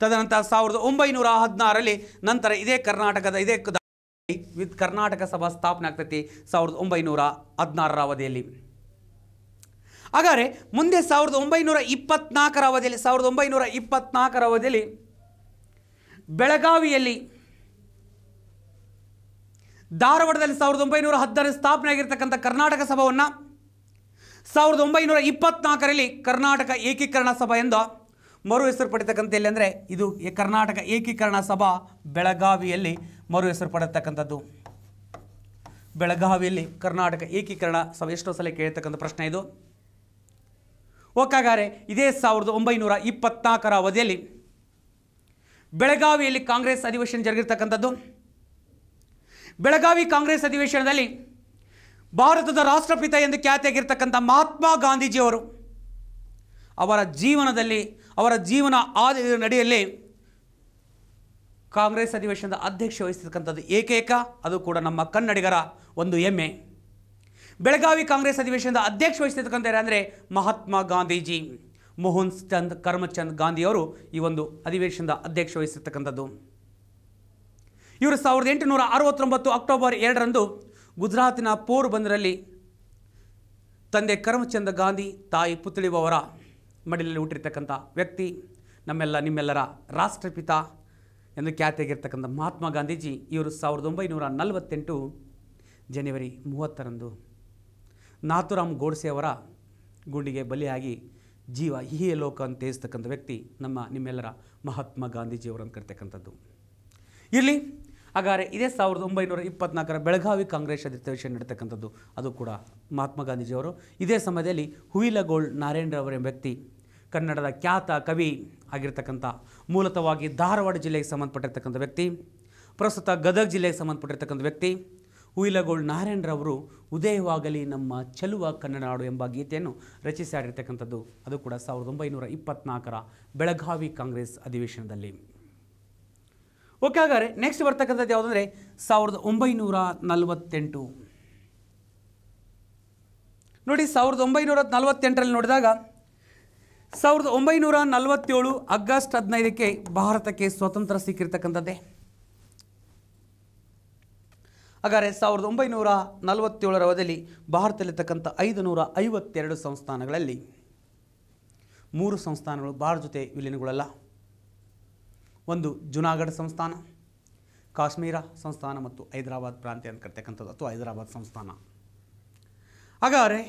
ತದನಂತರ ಸಾವಿರದ ಒಂಬೈನೂರ ಹದಿನಾರರಲ್ಲಿ ನಂತರ ಇದೇ ಕರ್ನಾಟಕದ ಇದೇ ವಿತ್ ಕರ್ನಾಟಕ ಸಭಾ ಸ್ಥಾಪನೆ ಆಗ್ತೈತಿ ಸಾವಿರದ ಒಂಬೈನೂರ ಹದಿನಾರರ ಅವಧಿಯಲ್ಲಿ ಹಾಗಾದರೆ ಮುಂದೆ ಸಾವಿರದ ಒಂಬೈನೂರ ಇಪ್ಪತ್ನಾಲ್ಕರ ಅವಧಿಯಲ್ಲಿ ಸಾವಿರದ ಒಂಬೈನೂರ ಇಪ್ಪತ್ನಾಲ್ಕರ ಅವಧಿಯಲ್ಲಿ ಬೆಳಗಾವಿಯಲ್ಲಿ ಧಾರವಾಡದಲ್ಲಿ ಸಾವಿರದ ಒಂಬೈನೂರ ಹದಿನಾರು ಸ್ಥಾಪನೆ ಆಗಿರ್ತಕ್ಕಂಥ ಕರ್ನಾಟಕ ಸಭಾವನ್ನು ಸಾವಿರದ ಒಂಬೈನೂರ ಇಪ್ಪತ್ನಾಲ್ಕರಲ್ಲಿ ಕರ್ನಾಟಕ ಏಕೀಕರಣ ಸಭಾ ಎಂದು ಮರು ಹೆಸರು ಪಡಿತಕ್ಕಂಥ ಎಲ್ಲಿ ಅಂದರೆ ಇದು ಕರ್ನಾಟಕ ಏಕೀಕರಣ ಸಭಾ ಬೆಳಗಾವಿಯಲ್ಲಿ ಮರು ಹೆಸರು ಪಡೆತಕ್ಕಂಥದ್ದು ಬೆಳಗಾವಿಯಲ್ಲಿ ಕರ್ನಾಟಕ ಏಕೀಕರಣ ಸಭೆ ಎಷ್ಟೋ ಸಲ ಕೇಳತಕ್ಕಂಥ ಪ್ರಶ್ನೆ ಇದು ಒಕ್ಕಾಗಾರೆ ಇದೇ ಸಾವಿರದ ಒಂಬೈನೂರ ಇಪ್ಪತ್ನಾಲ್ಕರ ಅವಧಿಯಲ್ಲಿ ಬೆಳಗಾವಿಯಲ್ಲಿ ಕಾಂಗ್ರೆಸ್ ಅಧಿವೇಶನ ಜರುಗಿರ್ತಕ್ಕಂಥದ್ದು ಬೆಳಗಾವಿ ಕಾಂಗ್ರೆಸ್ ಅಧಿವೇಶನದಲ್ಲಿ ಭಾರತದ ರಾಷ್ಟ್ರಪಿತ ಎಂದು ಖ್ಯಾತಿಯಾಗಿರ್ತಕ್ಕಂಥ ಮಹಾತ್ಮ ಗಾಂಧೀಜಿಯವರು ಅವರ ಜೀವನದಲ್ಲಿ ಅವರ ಜೀವನ ಆದ ನಡೆಯಲ್ಲಿ ಕಾಂಗ್ರೆಸ್ ಅಧಿವೇಶನದ ಅಧ್ಯಕ್ಷ ವಹಿಸಿರ್ತಕ್ಕಂಥದ್ದು ಏಕೈಕ ಅದು ಕೂಡ ನಮ್ಮ ಕನ್ನಡಿಗರ ಒಂದು ಹೆಮ್ಮೆ ಬೆಳಗಾವಿ ಕಾಂಗ್ರೆಸ್ ಅಧಿವೇಶನದ ಅಧ್ಯಕ್ಷ ವಹಿಸಿರ್ತಕ್ಕಂಥ ಅಂದರೆ ಮಹಾತ್ಮ ಗಾಂಧೀಜಿ ಮೋಹನ್ ಚಂದ್ ಕರ್ಮಚಂದ್ ಗಾಂಧಿಯವರು ಈ ಒಂದು ಅಧಿವೇಶನದ ಅಧ್ಯಕ್ಷ ವಹಿಸಿರ್ತಕ್ಕಂಥದ್ದು ಇವರು ಸಾವಿರದ ಎಂಟುನೂರ ಅರವತ್ತೊಂಬತ್ತು ಅಕ್ಟೋಬರ್ ಎರಡರಂದು ಗುಜರಾತಿನ ಪೋರ್ ಬಂದರಲ್ಲಿ ತಂದೆ ಕರಮಚಂದ್ರ ಗಾಂಧಿ ತಾಯಿ ಪುತ್ಳಿಬವರ ಮಡಿಲಲ್ಲಿ ಹುಟ್ಟಿರ್ತಕ್ಕಂಥ ವ್ಯಕ್ತಿ ನಮ್ಮೆಲ್ಲ ನಿಮ್ಮೆಲ್ಲರ ರಾಷ್ಟ್ರಪಿತ ಎಂದು ಖ್ಯಾತಿಯಾಗಿರ್ತಕ್ಕಂಥ ಮಹಾತ್ಮ ಗಾಂಧೀಜಿ ಇವರು ಸಾವಿರದ ಒಂಬೈನೂರ ನಲವತ್ತೆಂಟು ಜನವರಿ ಮೂವತ್ತರಂದು ನಾಥುರಾಮ್ ಅವರ ಗುಂಡಿಗೆ ಬಲಿಯಾಗಿ ಜೀವ ಹೀಯ ಲೋಕ ಅಂತ ವ್ಯಕ್ತಿ ನಮ್ಮ ನಿಮ್ಮೆಲ್ಲರ ಮಹಾತ್ಮ ಗಾಂಧೀಜಿಯವರನ್ನು ಕರಿತಕ್ಕಂಥದ್ದು ಇಲ್ಲಿ ಹಾಗಾದರೆ ಇದೇ ಸಾವಿರದ ಒಂಬೈನೂರ ಇಪ್ಪತ್ನಾಲ್ಕರ ಬೆಳಗಾವಿ ಕಾಂಗ್ರೆಸ್ ಅಧಿವೇಶನ ನಡೀತಕ್ಕಂಥದ್ದು ಅದು ಕೂಡ ಮಹಾತ್ಮ ಗಾಂಧೀಜಿಯವರು ಇದೇ ಸಮಯದಲ್ಲಿ ಹುಯಿಲಗೋಳ್ ಎಂಬ ವ್ಯಕ್ತಿ ಕನ್ನಡದ ಖ್ಯಾತ ಕವಿ ಆಗಿರ್ತಕ್ಕಂಥ ಮೂಲತವಾಗಿ ಧಾರವಾಡ ಜಿಲ್ಲೆಗೆ ಸಂಬಂಧಪಟ್ಟಿರ್ತಕ್ಕಂಥ ವ್ಯಕ್ತಿ ಪ್ರಸ್ತುತ ಗದಗ ಜಿಲ್ಲೆಗೆ ಸಂಬಂಧಪಟ್ಟಿರ್ತಕ್ಕಂಥ ವ್ಯಕ್ತಿ ಹುಯಿಲಗೋಳ್ ಅವರು ಉದಯವಾಗಲಿ ನಮ್ಮ ಚಲುವ ಕನ್ನಡ ನಾಡು ಎಂಬ ಗೀತೆಯನ್ನು ರಚಿಸಾಡಿರ್ತಕ್ಕಂಥದ್ದು ಅದು ಕೂಡ ಸಾವಿರದ ಒಂಬೈನೂರ ಇಪ್ಪತ್ನಾಲ್ಕರ ಬೆಳಗಾವಿ ಕಾಂಗ್ರೆಸ್ ಅಧಿವೇಶನದಲ್ಲಿ ಓಕೆ ಹಾಗಾದರೆ ನೆಕ್ಸ್ಟ್ ಬರ್ತಕ್ಕಂಥದ್ದು ಯಾವುದಂದ್ರೆ ಸಾವಿರದ ಒಂಬೈನೂರ ನಲವತ್ತೆಂಟು ನೋಡಿ ಸಾವಿರದ ಒಂಬೈನೂರ ನಲವತ್ತೆಂಟರಲ್ಲಿ ನೋಡಿದಾಗ ಸಾವಿರದ ಒಂಬೈನೂರ ನಲವತ್ತೇಳು ಆಗಸ್ಟ್ ಹದಿನೈದಕ್ಕೆ ಭಾರತಕ್ಕೆ ಸ್ವಾತಂತ್ರ್ಯ ಸಿಕ್ಕಿರ್ತಕ್ಕಂಥದ್ದೇ ಹಾಗಾದರೆ ಸಾವಿರದ ಒಂಬೈನೂರ ನಲವತ್ತೇಳರ ಅವಧಿಯಲ್ಲಿ ಭಾರತದಲ್ಲಿರ್ತಕ್ಕಂಥ ಐದು ನೂರ ಐವತ್ತೆರಡು ಸಂಸ್ಥಾನಗಳಲ್ಲಿ ಮೂರು ಸಂಸ್ಥಾನಗಳು ಭಾರತ ಜೊತೆ ವಿಲೀನಗೊಳ್ಳಲ್ಲ ಒಂದು ಜುನಾಗಢ ಸಂಸ್ಥಾನ ಕಾಶ್ಮೀರ ಸಂಸ್ಥಾನ ಮತ್ತು ಹೈದರಾಬಾದ್ ಪ್ರಾಂತ್ಯ ಅಂತ ಕರ್ತಕ್ಕಂಥದ್ದು ಅಥವಾ ಹೈದರಾಬಾದ್ ಸಂಸ್ಥಾನ ಹಾಗಾದರೆ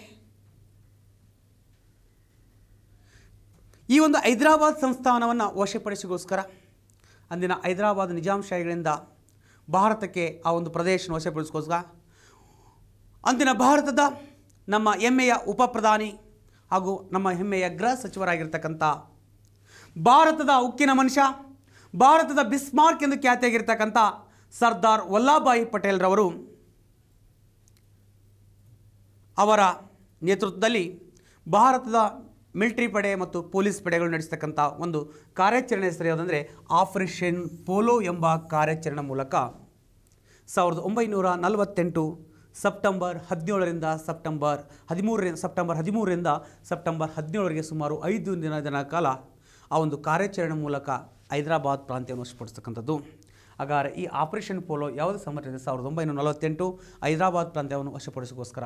ಈ ಒಂದು ಹೈದರಾಬಾದ್ ಸಂಸ್ಥಾನವನ್ನು ವಶಪಡಿಸಿಗೋಸ್ಕರ ಅಂದಿನ ಹೈದರಾಬಾದ್ ನಿಜಾಂಶಾಹಿಗಳಿಂದ ಭಾರತಕ್ಕೆ ಆ ಒಂದು ಪ್ರದೇಶನ ವಶಪಡಿಸಿಗೋಸ್ಕರ ಅಂದಿನ ಭಾರತದ ನಮ್ಮ ಹೆಮ್ಮೆಯ ಉಪ ಪ್ರಧಾನಿ ಹಾಗೂ ನಮ್ಮ ಹೆಮ್ಮೆಯ ಗೃಹ ಸಚಿವರಾಗಿರ್ತಕ್ಕಂಥ ಭಾರತದ ಉಕ್ಕಿನ ಮನುಷ್ಯ ಭಾರತದ ಬಿಸ್ಮಾರ್ಕ್ ಎಂದು ಖ್ಯಾತಿಯಾಗಿರ್ತಕ್ಕಂಥ ಸರ್ದಾರ್ ವಲ್ಲಭಾಯಿ ಪಟೇಲ್ರವರು ಅವರ ನೇತೃತ್ವದಲ್ಲಿ ಭಾರತದ ಮಿಲ್ಟ್ರಿ ಪಡೆ ಮತ್ತು ಪೊಲೀಸ್ ಪಡೆಗಳು ನಡೆಸ್ತಕ್ಕಂಥ ಒಂದು ಕಾರ್ಯಾಚರಣೆ ಹೆಸರು ಯಾವುದಂದರೆ ಆಪರೇಷನ್ ಪೋಲೋ ಎಂಬ ಕಾರ್ಯಾಚರಣೆ ಮೂಲಕ ಸಾವಿರದ ಒಂಬೈನೂರ ನಲವತ್ತೆಂಟು ಸೆಪ್ಟೆಂಬರ್ ಹದಿನೇಳರಿಂದ ಸೆಪ್ಟೆಂಬರ್ ಹದಿಮೂರರಿಂದ ಸೆಪ್ಟೆಂಬರ್ ಹದಿಮೂರರಿಂದ ಸೆಪ್ಟೆಂಬರ್ ಹದಿನೇಳರಿಗೆ ಸುಮಾರು ಐದು ದಿನ ದಿನ ಕಾಲ ಆ ಒಂದು ಕಾರ್ಯಾಚರಣೆ ಮೂಲಕ ಹೈದರಾಬಾದ್ ಪ್ರಾಂತ್ಯವನ್ನು ವಶಪಡಿಸ್ತಕ್ಕಂಥದ್ದು ಹಾಗಾದರೆ ಈ ಆಪರೇಷನ್ ಪೋಲೋ ಯಾವುದು ಸಂಘಟನೆ ಸಾವಿರದ ಒಂಬೈನೂರ ನಲವತ್ತೆಂಟು ಹೈದರಾಬಾದ್ ಪ್ರಾಂತ್ಯವನ್ನು ವಶಪಡಿಸೋಸ್ಕರ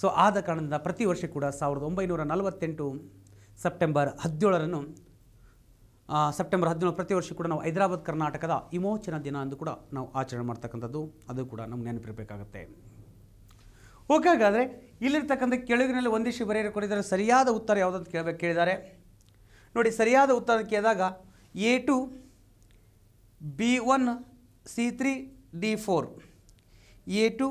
ಸೊ ಆದ ಕಾರಣದಿಂದ ಪ್ರತಿ ವರ್ಷ ಕೂಡ ಸಾವಿರದ ಒಂಬೈನೂರ ನಲವತ್ತೆಂಟು ಸೆಪ್ಟೆಂಬರ್ ಹದಿನೇಳರನ್ನು ಸೆಪ್ಟೆಂಬರ್ ಹದಿನೇಳು ಪ್ರತಿ ವರ್ಷ ಕೂಡ ನಾವು ಹೈದರಾಬಾದ್ ಕರ್ನಾಟಕದ ವಿಮೋಚನಾ ದಿನ ಎಂದು ಕೂಡ ನಾವು ಆಚರಣೆ ಮಾಡ್ತಕ್ಕಂಥದ್ದು ಅದು ಕೂಡ ನಮ್ಗೆ ನೆನಪಿರಬೇಕಾಗತ್ತೆ ಓಕೆ ಹಾಗಾದರೆ ಇಲ್ಲಿರ್ತಕ್ಕಂಥ ಕೆಳಗಿನಲ್ಲಿ ಒಂದಿಷ್ಟು ಬರೆಯಲು ಕೊಟ್ಟಿದ್ದಾರೆ ಸರಿಯಾದ ಉತ್ತರ ಯಾವುದಂತ ಕೇಳಬೇಕು ಕೇಳಿದ್ದಾರೆ ನೋಡಿ ಸರಿಯಾದ ಉತ್ತರ ಕೇಳಿದಾಗ A two B one C three D four A two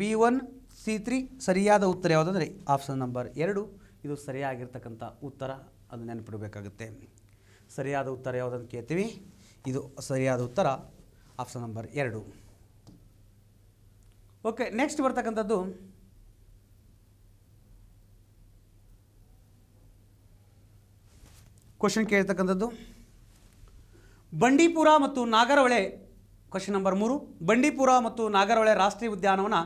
B one C three ಸರಿಯಾದ ಉತ್ತರ ಯಾವುದಂದರೆ ಆಪ್ಷನ್ ನಂಬರ್ ಎರಡು ಇದು ಸರಿಯಾಗಿರ್ತಕ್ಕಂಥ ಉತ್ತರ ಅದು ನೆನಪಿಡಬೇಕಾಗುತ್ತೆ ಸರಿಯಾದ ಉತ್ತರ ಯಾವುದಂತ ಕೇಳ್ತೀವಿ ಇದು ಸರಿಯಾದ ಉತ್ತರ ಆಪ್ಷನ್ ನಂಬರ್ ಎರಡು ಓಕೆ ನೆಕ್ಸ್ಟ್ ಬರ್ತಕ್ಕಂಥದ್ದು ಕ್ವಶನ್ ಕೇಳ್ತಕ್ಕಂಥದ್ದು ಬಂಡೀಪುರ ಮತ್ತು ನಾಗರಹೊಳೆ ಕ್ವಶನ್ ನಂಬರ್ ಮೂರು ಬಂಡೀಪುರ ಮತ್ತು ನಾಗರಹೊಳೆ ರಾಷ್ಟ್ರೀಯ ಉದ್ಯಾನವನ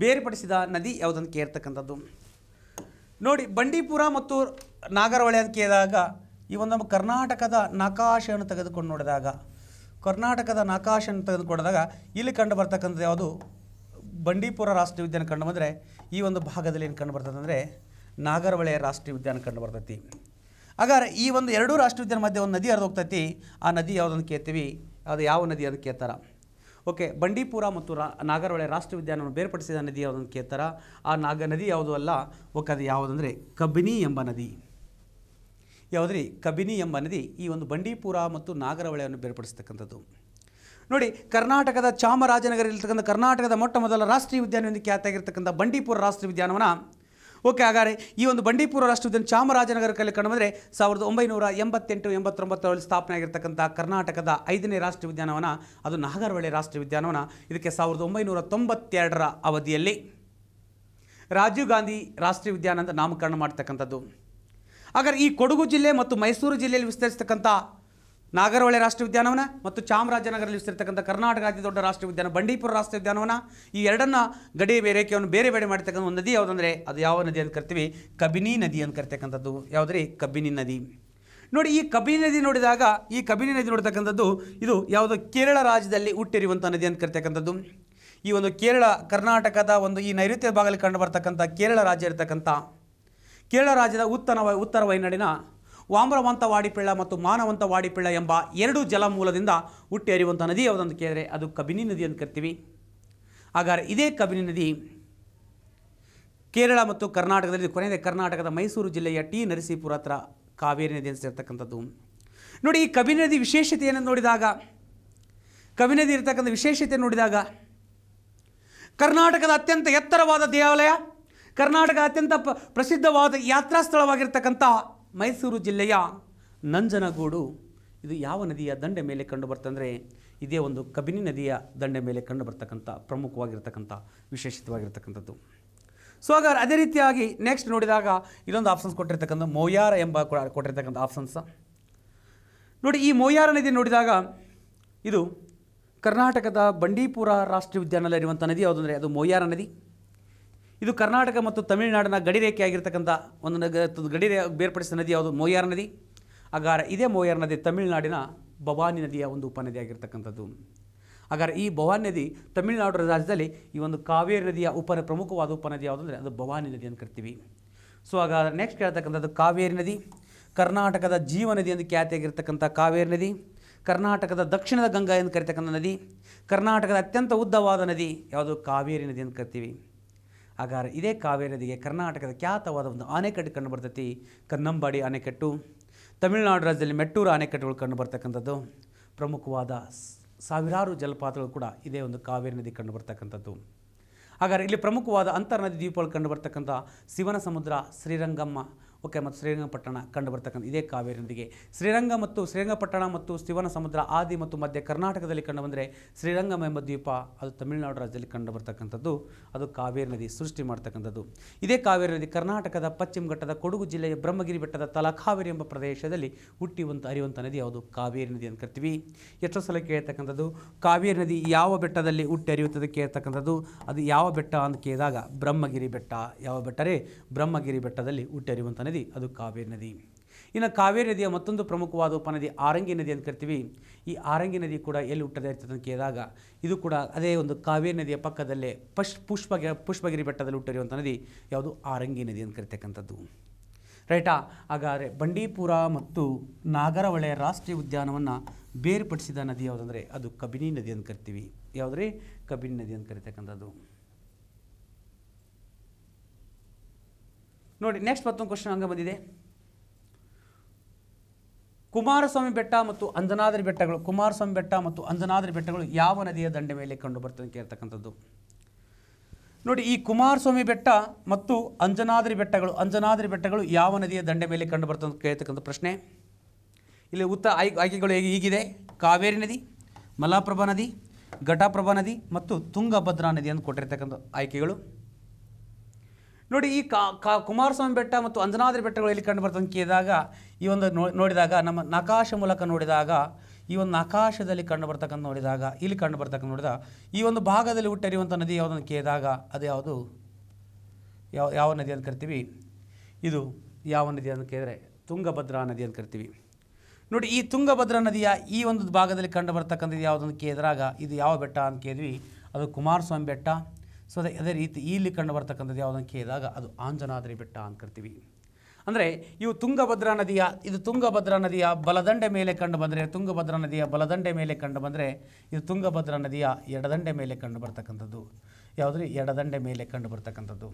ಬೇರ್ಪಡಿಸಿದ ನದಿ ಯಾವುದಂತ ಕೇರ್ತಕ್ಕಂಥದ್ದು ನೋಡಿ ಬಂಡೀಪುರ ಮತ್ತು ನಾಗರಹೊಳೆ ಅಂತ ಕೇಳಿದಾಗ ಈ ಒಂದು ಕರ್ನಾಟಕದ ನಾಕಾಶವನ್ನು ತೆಗೆದುಕೊಂಡು ನೋಡಿದಾಗ ಕರ್ನಾಟಕದ ನಾಕಾಶನ್ನು ತೆಗೆದುಕೊಂಡಾಗ ಇಲ್ಲಿ ಕಂಡು ಬರ್ತಕ್ಕಂಥದ್ದು ಯಾವುದು ಬಂಡೀಪುರ ರಾಷ್ಟ್ರೀಯ ಉದ್ಯಾನ ಕಂಡು ಬಂದರೆ ಈ ಒಂದು ಭಾಗದಲ್ಲಿ ಏನು ಕಂಡು ಬರ್ತದೆ ಅಂದರೆ ನಾಗರಹೊಳೆ ರಾಷ್ಟ್ರೀಯ ಉದ್ಯಾನ ಕಂಡು ಬರ್ತೈತಿ ಹಾಗಾದ್ರೆ ಈ ಒಂದು ಎರಡೂ ಉದ್ಯಾನ ಮಧ್ಯೆ ಒಂದು ನದಿ ಹರಿದೋಗ್ತೈತಿ ಆ ನದಿ ಯಾವುದನ್ನು ಕೇಳ್ತೀವಿ ಅದು ಯಾವ ನದಿ ಅದನ್ನು ಕೇಳ್ತಾರ ಓಕೆ ಬಂಡೀಪುರ ಮತ್ತು ರಾ ನಾಗರಹೊಳೆ ಉದ್ಯಾನವನ್ನು ಬೇರ್ಪಡಿಸಿದ ನದಿ ಯಾವುದನ್ನು ಕೇಳ್ತಾರ ಆ ನಾಗ ನದಿ ಯಾವುದು ಅಲ್ಲ ಓಕೆ ಅದು ಯಾವುದಂದರೆ ಕಬಿನಿ ಎಂಬ ನದಿ ಯಾವುದ್ರಿ ಕಬಿನಿ ಎಂಬ ನದಿ ಈ ಒಂದು ಬಂಡೀಪುರ ಮತ್ತು ನಾಗರಹೊಳೆಯನ್ನು ಬೇರ್ಪಡಿಸ್ತಕ್ಕಂಥದ್ದು ನೋಡಿ ಕರ್ನಾಟಕದ ಚಾಮರಾಜನಗರ ಇರ್ತಕ್ಕಂಥ ಕರ್ನಾಟಕದ ಮೊಟ್ಟ ಮೊದಲ ರಾಷ್ಟ್ರೀಯ ಉದ್ಯಾನವೆಂದು ಖ್ಯಾತಿಯಾಗಿರ್ತಕ್ಕಂಥ ಬಂಡೀಪುರ ರಾಷ್ಟ್ರೀಯ ಉದ್ಯಾನವನ ಓಕೆ ಹಾಗಾದರೆ ಈ ಒಂದು ಬಂಡೀಪುರ ಉದ್ಯಾನ ಚಾಮರಾಜನಗರ ಕಲೆ ಕಂಡುಬಂದರೆ ಸಾವಿರದ ಒಂಬೈನೂರ ಎಂಬತ್ತೆಂಟು ಎಂಬತ್ತೊಂಬತ್ತರಲ್ಲಿ ಸ್ಥಾಪನೆ ಆಗಿರ್ತಕ್ಕಂಥ ಕರ್ನಾಟಕದ ಐದನೇ ರಾಷ್ಟ್ರೀಯ ಉದ್ಯಾನವನ ಅದು ನಾಗರಹೊಳೆ ರಾಷ್ಟ್ರೀಯ ಉದ್ಯಾನವನ ಇದಕ್ಕೆ ಸಾವಿರದ ಒಂಬೈನೂರ ತೊಂಬತ್ತೆರಡರ ಅವಧಿಯಲ್ಲಿ ರಾಜೀವ್ ಗಾಂಧಿ ರಾಷ್ಟ್ರೀಯ ಉದ್ಯಾನ ಅಂತ ನಾಮಕರಣ ಮಾಡ್ತಕ್ಕಂಥದ್ದು ಹಾಗಾದ್ರೆ ಈ ಕೊಡಗು ಜಿಲ್ಲೆ ಮತ್ತು ಮೈಸೂರು ಜಿಲ್ಲೆಯಲ್ಲಿ ವಿಸ್ತರಿಸ್ತಕ್ಕಂಥ ನಾಗರಹೊಳೆ ರಾಷ್ಟ್ರೀಯ ಉದ್ಯಾನವನ ಮತ್ತು ಚಾಮರಾಜನಗರದಲ್ಲಿ ವಿಸ್ತರಿತಕ್ಕಂಥ ಕರ್ನಾಟಕ ಅತಿ ದೊಡ್ಡ ರಾಷ್ಟ್ರೀಯ ಉದ್ಯಾನ ಬಂಡೀಪುರ ರಾಷ್ಟ್ರೀಯ ಉದ್ಯಾನವನ ಈ ಎರಡನ್ನ ಗಡಿ ರೇಖೆಯನ್ನು ಬೇರೆ ಬೇರೆ ಮಾಡಿರ್ತಕ್ಕಂಥ ಒಂದು ನದಿ ಯಾವುದಂದರೆ ಅದು ಯಾವ ನದಿ ಅಂತ ಕರಿತೀವಿ ಕಬಿನಿ ನದಿ ಅಂತ ಕರಿತಕ್ಕಂಥದ್ದು ಯಾವುದ್ರಿ ಕಬಿನಿ ನದಿ ನೋಡಿ ಈ ಕಬಿನಿ ನದಿ ನೋಡಿದಾಗ ಈ ಕಬಿನಿ ನದಿ ನೋಡ್ತಕ್ಕಂಥದ್ದು ಇದು ಯಾವುದೋ ಕೇರಳ ರಾಜ್ಯದಲ್ಲಿ ಹುಟ್ಟಿರುವಂಥ ನದಿ ಅಂತ ಕರಿತಕ್ಕಂಥದ್ದು ಈ ಒಂದು ಕೇರಳ ಕರ್ನಾಟಕದ ಒಂದು ಈ ನೈಋತ್ಯ ಭಾಗದಲ್ಲಿ ಕಂಡು ಬರ್ತಕ್ಕಂಥ ಕೇರಳ ರಾಜ್ಯ ಇರತಕ್ಕಂಥ ಕೇರಳ ರಾಜ್ಯದ ಉತ್ತರ ಉತ್ತರ ವೈನಾಡಿನ ವಾಮ್ರವಂತ ವಾಡಿಪಿಳ್ಳ ಮತ್ತು ಮಾನವಂತ ವಾಡಿಪಿಳ್ಳ ಎಂಬ ಎರಡು ಜಲಮೂಲದಿಂದ ಹುಟ್ಟಿ ಹರಿಯುವಂಥ ನದಿ ಯಾವುದಂತ ಕೇಳಿದರೆ ಅದು ಕಬಿನಿ ನದಿ ಅಂತ ಕರಿತೀವಿ ಹಾಗಾದರೆ ಇದೇ ಕಬಿನಿ ನದಿ ಕೇರಳ ಮತ್ತು ಕರ್ನಾಟಕದಲ್ಲಿ ಕೊನೆಯದೇ ಕರ್ನಾಟಕದ ಮೈಸೂರು ಜಿಲ್ಲೆಯ ಟಿ ನರಸೀಪುರ ಹತ್ರ ಕಾವೇರಿ ನದಿ ಅಂತ ನೋಡಿ ಈ ಕಬಿನಿ ನದಿ ವಿಶೇಷತೆಯನ್ನು ನೋಡಿದಾಗ ಕಬಿನಿ ನದಿ ಇರತಕ್ಕಂಥ ವಿಶೇಷತೆ ನೋಡಿದಾಗ ಕರ್ನಾಟಕದ ಅತ್ಯಂತ ಎತ್ತರವಾದ ದೇವಾಲಯ ಕರ್ನಾಟಕ ಅತ್ಯಂತ ಪ್ರಸಿದ್ಧವಾದ ಯಾತ್ರಾ ಸ್ಥಳವಾಗಿರ್ತಕ್ಕಂಥ ಮೈಸೂರು ಜಿಲ್ಲೆಯ ನಂಜನಗೂಡು ಇದು ಯಾವ ನದಿಯ ದಂಡೆ ಮೇಲೆ ಕಂಡು ಬರ್ತಂದರೆ ಇದೇ ಒಂದು ಕಬಿನಿ ನದಿಯ ದಂಡೆ ಮೇಲೆ ಕಂಡು ಬರ್ತಕ್ಕಂಥ ಪ್ರಮುಖವಾಗಿರ್ತಕ್ಕಂಥ ವಿಶೇಷಿತವಾಗಿರ್ತಕ್ಕಂಥದ್ದು ಸೊ ಹಾಗಾದ್ರೆ ಅದೇ ರೀತಿಯಾಗಿ ನೆಕ್ಸ್ಟ್ ನೋಡಿದಾಗ ಇದೊಂದು ಆಪ್ಷನ್ಸ್ ಕೊಟ್ಟಿರ್ತಕ್ಕಂಥ ಮೋಯಾರ ಎಂಬ ಕೊಟ್ಟಿರ್ತಕ್ಕಂಥ ಆಪ್ಷನ್ಸ್ ನೋಡಿ ಈ ಮೋಯಾರ ನದಿ ನೋಡಿದಾಗ ಇದು ಕರ್ನಾಟಕದ ಬಂಡೀಪುರ ರಾಷ್ಟ್ರೀಯ ಉದ್ಯಾನಲಯ ಇರುವಂಥ ನದಿ ಯಾವುದಂದರೆ ಅದು ಮೋಯಾರ ನದಿ ಇದು ಕರ್ನಾಟಕ ಮತ್ತು ತಮಿಳುನಾಡಿನ ಗಡಿರೇಖೆ ಆಗಿರ್ತಕ್ಕಂಥ ಒಂದು ನಗ ಗಡಿ ಬೇರ್ಪಡಿಸಿದ ನದಿ ಯಾವುದು ಮೋಯಾರ್ ನದಿ ಹಾಗಾದ್ರೆ ಇದೇ ಮೋಯಾರ್ ನದಿ ತಮಿಳುನಾಡಿನ ಭವಾನಿ ನದಿಯ ಒಂದು ಉಪನದಿ ಆಗಿರ್ತಕ್ಕಂಥದ್ದು ಹಾಗಾದ್ರೆ ಈ ಭವಾನಿ ನದಿ ತಮಿಳುನಾಡು ರಾಜ್ಯದಲ್ಲಿ ಈ ಒಂದು ಕಾವೇರಿ ನದಿಯ ಉಪ ಪ್ರಮುಖವಾದ ಉಪನದಿ ಯಾವುದು ಅಂದರೆ ಅದು ಭವಾನಿ ನದಿ ಅಂತ ಕರಿತೀವಿ ಸೊ ಹಾಗಾದ್ರೆ ನೆಕ್ಸ್ಟ್ ಕೇಳ್ತಕ್ಕಂಥದ್ದು ಕಾವೇರಿ ನದಿ ಕರ್ನಾಟಕದ ಜೀವ ನದಿ ಎಂದು ಖ್ಯಾತಿಯಾಗಿರ್ತಕ್ಕಂಥ ಕಾವೇರಿ ನದಿ ಕರ್ನಾಟಕದ ದಕ್ಷಿಣದ ಗಂಗಾ ಎಂದು ಕರಿತಕ್ಕಂಥ ನದಿ ಕರ್ನಾಟಕದ ಅತ್ಯಂತ ಉದ್ದವಾದ ನದಿ ಯಾವುದು ಕಾವೇರಿ ನದಿ ಅಂತ ಕರಿತೀವಿ ಆಗಾರ ಇದೇ ಕಾವೇರಿ ನದಿಗೆ ಕರ್ನಾಟಕದ ಖ್ಯಾತವಾದ ಒಂದು ಅಣೆಕಟ್ಟು ಕಂಡು ಬರ್ತೈತಿ ಕನ್ನಂಬಾಡಿ ಅಣೆಕಟ್ಟು ತಮಿಳುನಾಡು ರಾಜ್ಯದಲ್ಲಿ ಮೆಟ್ಟೂರು ಅಣೆಕಟ್ಟುಗಳು ಕಂಡು ಬರ್ತಕ್ಕಂಥದ್ದು ಪ್ರಮುಖವಾದ ಸಾವಿರಾರು ಜಲಪಾತಗಳು ಕೂಡ ಇದೇ ಒಂದು ಕಾವೇರಿ ನದಿ ಕಂಡು ಬರ್ತಕ್ಕಂಥದ್ದು ಹಾಗಾದರೆ ಇಲ್ಲಿ ಪ್ರಮುಖವಾದ ಅಂತರ್ನದಿ ದ್ವೀಪಗಳು ಕಂಡು ಬರ್ತಕ್ಕಂಥ ಶಿವನ ಸಮುದ್ರ ಶ್ರೀರಂಗಮ್ಮ ಓಕೆ ಮತ್ತು ಶ್ರೀರಂಗಪಟ್ಟಣ ಕಂಡು ಬರ್ತಕ್ಕಂಥ ಇದೇ ಕಾವೇರಿ ನದಿಗೆ ಶ್ರೀರಂಗ ಮತ್ತು ಶ್ರೀರಂಗಪಟ್ಟಣ ಮತ್ತು ಶಿವನ ಸಮುದ್ರ ಆದಿ ಮತ್ತು ಮಧ್ಯ ಕರ್ನಾಟಕದಲ್ಲಿ ಕಂಡು ಬಂದರೆ ಎಂಬ ದ್ವೀಪ ಅದು ತಮಿಳುನಾಡು ರಾಜ್ಯದಲ್ಲಿ ಕಂಡು ಬರ್ತಕ್ಕಂಥದ್ದು ಅದು ಕಾವೇರಿ ನದಿ ಸೃಷ್ಟಿ ಮಾಡ್ತಕ್ಕಂಥದ್ದು ಇದೇ ಕಾವೇರಿ ನದಿ ಕರ್ನಾಟಕದ ಪಶ್ಚಿಮ ಘಟ್ಟದ ಕೊಡಗು ಜಿಲ್ಲೆಯ ಬ್ರಹ್ಮಗಿರಿ ಬೆಟ್ಟದ ತಲಕಾವೇರಿ ಎಂಬ ಪ್ರದೇಶದಲ್ಲಿ ಹುಟ್ಟಿ ಒಂದು ಅರಿಯುವಂಥ ನದಿ ಯಾವುದು ಕಾವೇರಿ ನದಿ ಅಂತ ಕರಿತೀವಿ ಎಷ್ಟೋ ಸಲ ಕೇಳ್ತಕ್ಕಂಥದ್ದು ಕಾವೇರಿ ನದಿ ಯಾವ ಬೆಟ್ಟದಲ್ಲಿ ಹುಟ್ಟಿ ಅರಿಯುತ್ತದೆ ಕೇಳ್ತಕ್ಕಂಥದ್ದು ಅದು ಯಾವ ಬೆಟ್ಟ ಅಂತ ಕೇಳಿದಾಗ ಬ್ರಹ್ಮಗಿರಿ ಬೆಟ್ಟ ಯಾವ ಬೆಟ್ಟರೇ ಬ್ರಹ್ಮಗಿರಿ ಬೆಟ್ಟದಲ್ಲಿ ಹುಟ್ಟಿ ಅರಿಯುವಂಥ ನದಿ ಅದು ಕಾವೇರಿ ನದಿ ಇನ್ನು ಕಾವೇರಿ ನದಿಯ ಮತ್ತೊಂದು ಪ್ರಮುಖವಾದ ಉಪನದಿ ಆರಂಗಿ ನದಿ ಅಂತ ಕರಿತೀವಿ ಈ ಆರಂಗಿ ನದಿ ಕೂಡ ಎಲ್ಲಿ ಹುಟ್ಟದೆ ಇರ್ತದೆ ಅಂತ ಕೇಳಿದಾಗ ಇದು ಕೂಡ ಅದೇ ಒಂದು ಕಾವೇರಿ ನದಿಯ ಪಕ್ಕದಲ್ಲೇ ಪಶ್ ಪುಷ್ಪ ಪುಷ್ಪಗಿರಿ ಬೆಟ್ಟದಲ್ಲಿ ಹುಟ್ಟಿರುವಂಥ ನದಿ ಯಾವುದು ಆರಂಗಿ ನದಿ ಅಂತ ಕರಿತಕ್ಕಂಥದ್ದು ರೈಟಾ ಹಾಗಾದರೆ ಬಂಡೀಪುರ ಮತ್ತು ನಾಗರಹೊಳೆ ರಾಷ್ಟ್ರೀಯ ಉದ್ಯಾನವನ್ನು ಬೇರ್ಪಡಿಸಿದ ನದಿ ಯಾವುದಂದರೆ ಅದು ಕಬಿನಿ ನದಿ ಅಂತ ಕರಿತೀವಿ ಯಾವುದ್ರಿ ಕಬಿನಿ ನದಿ ಅಂತ ಕರಿತಕ್ಕಂಥದ್ದು ನೋಡಿ ನೆಕ್ಸ್ಟ್ ಮತ್ತೊಂದು ಕ್ವಶನ್ ಹಂಗೆ ಬಂದಿದೆ ಕುಮಾರಸ್ವಾಮಿ ಬೆಟ್ಟ ಮತ್ತು ಅಂಜನಾದ್ರಿ ಬೆಟ್ಟಗಳು ಕುಮಾರಸ್ವಾಮಿ ಬೆಟ್ಟ ಮತ್ತು ಅಂಜನಾದ್ರಿ ಬೆಟ್ಟಗಳು ಯಾವ ನದಿಯ ದಂಡೆ ಮೇಲೆ ಕಂಡು ಬರ್ತದೆ ಕೇಳ್ತಕ್ಕಂಥದ್ದು ನೋಡಿ ಈ ಕುಮಾರಸ್ವಾಮಿ ಬೆಟ್ಟ ಮತ್ತು ಅಂಜನಾದ್ರಿ ಬೆಟ್ಟಗಳು ಅಂಜನಾದ್ರಿ ಬೆಟ್ಟಗಳು ಯಾವ ನದಿಯ ದಂಡೆ ಮೇಲೆ ಕಂಡು ಬರ್ತದೆ ಕೇಳ್ತಕ್ಕಂಥ ಪ್ರಶ್ನೆ ಇಲ್ಲಿ ಉತ್ತರ ಆಯ್ಕೆಗಳು ಹೇಗೆ ಹೀಗಿದೆ ಕಾವೇರಿ ನದಿ ಮಲಾಪ್ರಭಾ ನದಿ ಘಟಪ್ರಭಾ ನದಿ ಮತ್ತು ತುಂಗಭದ್ರಾ ನದಿ ಅಂತ ಕೊಟ್ಟಿರ್ತಕ್ಕಂಥ ಆಯ್ಕೆಗಳು ನೋಡಿ ಈ ಕಾ ಕಾ ಕುಮಾರಸ್ವಾಮಿ ಬೆಟ್ಟ ಮತ್ತು ಅಂಜನಾದ್ರಿ ಬೆಟ್ಟಗಳು ಎಲ್ಲಿ ಕಂಡು ಬರ್ತದೆ ಕೇಳಿದಾಗ ಈ ಒಂದು ನೋಡಿದಾಗ ನಮ್ಮ ನಕಾಶ ಮೂಲಕ ನೋಡಿದಾಗ ಈ ಒಂದು ಆಕಾಶದಲ್ಲಿ ಕಂಡು ಬರ್ತಕ್ಕಂಥ ನೋಡಿದಾಗ ಇಲ್ಲಿ ಕಂಡು ಬರ್ತಕ್ಕಂಥ ನೋಡಿದ ಈ ಒಂದು ಭಾಗದಲ್ಲಿ ಹುಟ್ಟರಿಯುವಂಥ ನದಿ ಯಾವುದನ್ನು ಕೇಳಿದಾಗ ಅದು ಯಾವುದು ಯಾವ ಯಾವ ನದಿ ಅಂತ ಕರಿತೀವಿ ಇದು ಯಾವ ನದಿ ಅಂತ ಕೇಳಿದ್ರೆ ತುಂಗಭದ್ರಾ ನದಿ ಅಂತ ಕರಿತೀವಿ ನೋಡಿ ಈ ತುಂಗಭದ್ರಾ ನದಿಯ ಈ ಒಂದು ಭಾಗದಲ್ಲಿ ಕಂಡು ಬರ್ತಕ್ಕಂಥದ್ದು ಯಾವುದನ್ನು ಕೇಳಿದಾಗ ಇದು ಯಾವ ಬೆಟ್ಟ ಅಂತ ಕೇಳಿದ್ವಿ ಅದು ಕುಮಾರಸ್ವಾಮಿ ಬೆಟ್ಟ ಸೊ ಅದೇ ಅದೇ ರೀತಿ ಇಲ್ಲಿ ಕಂಡು ಬರ್ತಕ್ಕಂಥದ್ದು ಯಾವುದನ್ನು ಕೇಳಿದಾಗ ಅದು ಆಂಜನಾದ್ರಿ ಬೆಟ್ಟ ಅಂತ ಕರಿತೀವಿ ಅಂದರೆ ಇವು ತುಂಗಭದ್ರಾ ನದಿಯ ಇದು ತುಂಗಭದ್ರಾ ನದಿಯ ಬಲದಂಡೆ ಮೇಲೆ ಕಂಡು ಬಂದರೆ ತುಂಗಭದ್ರಾ ನದಿಯ ಬಲದಂಡೆ ಮೇಲೆ ಕಂಡು ಬಂದರೆ ಇದು ತುಂಗಭದ್ರಾ ನದಿಯ ಎಡದಂಡೆ ಮೇಲೆ ಕಂಡು ಬರ್ತಕ್ಕಂಥದ್ದು ಯಾವುದ್ರಿ ಎಡದಂಡೆ ಮೇಲೆ ಕಂಡು ಬರ್ತಕ್ಕಂಥದ್ದು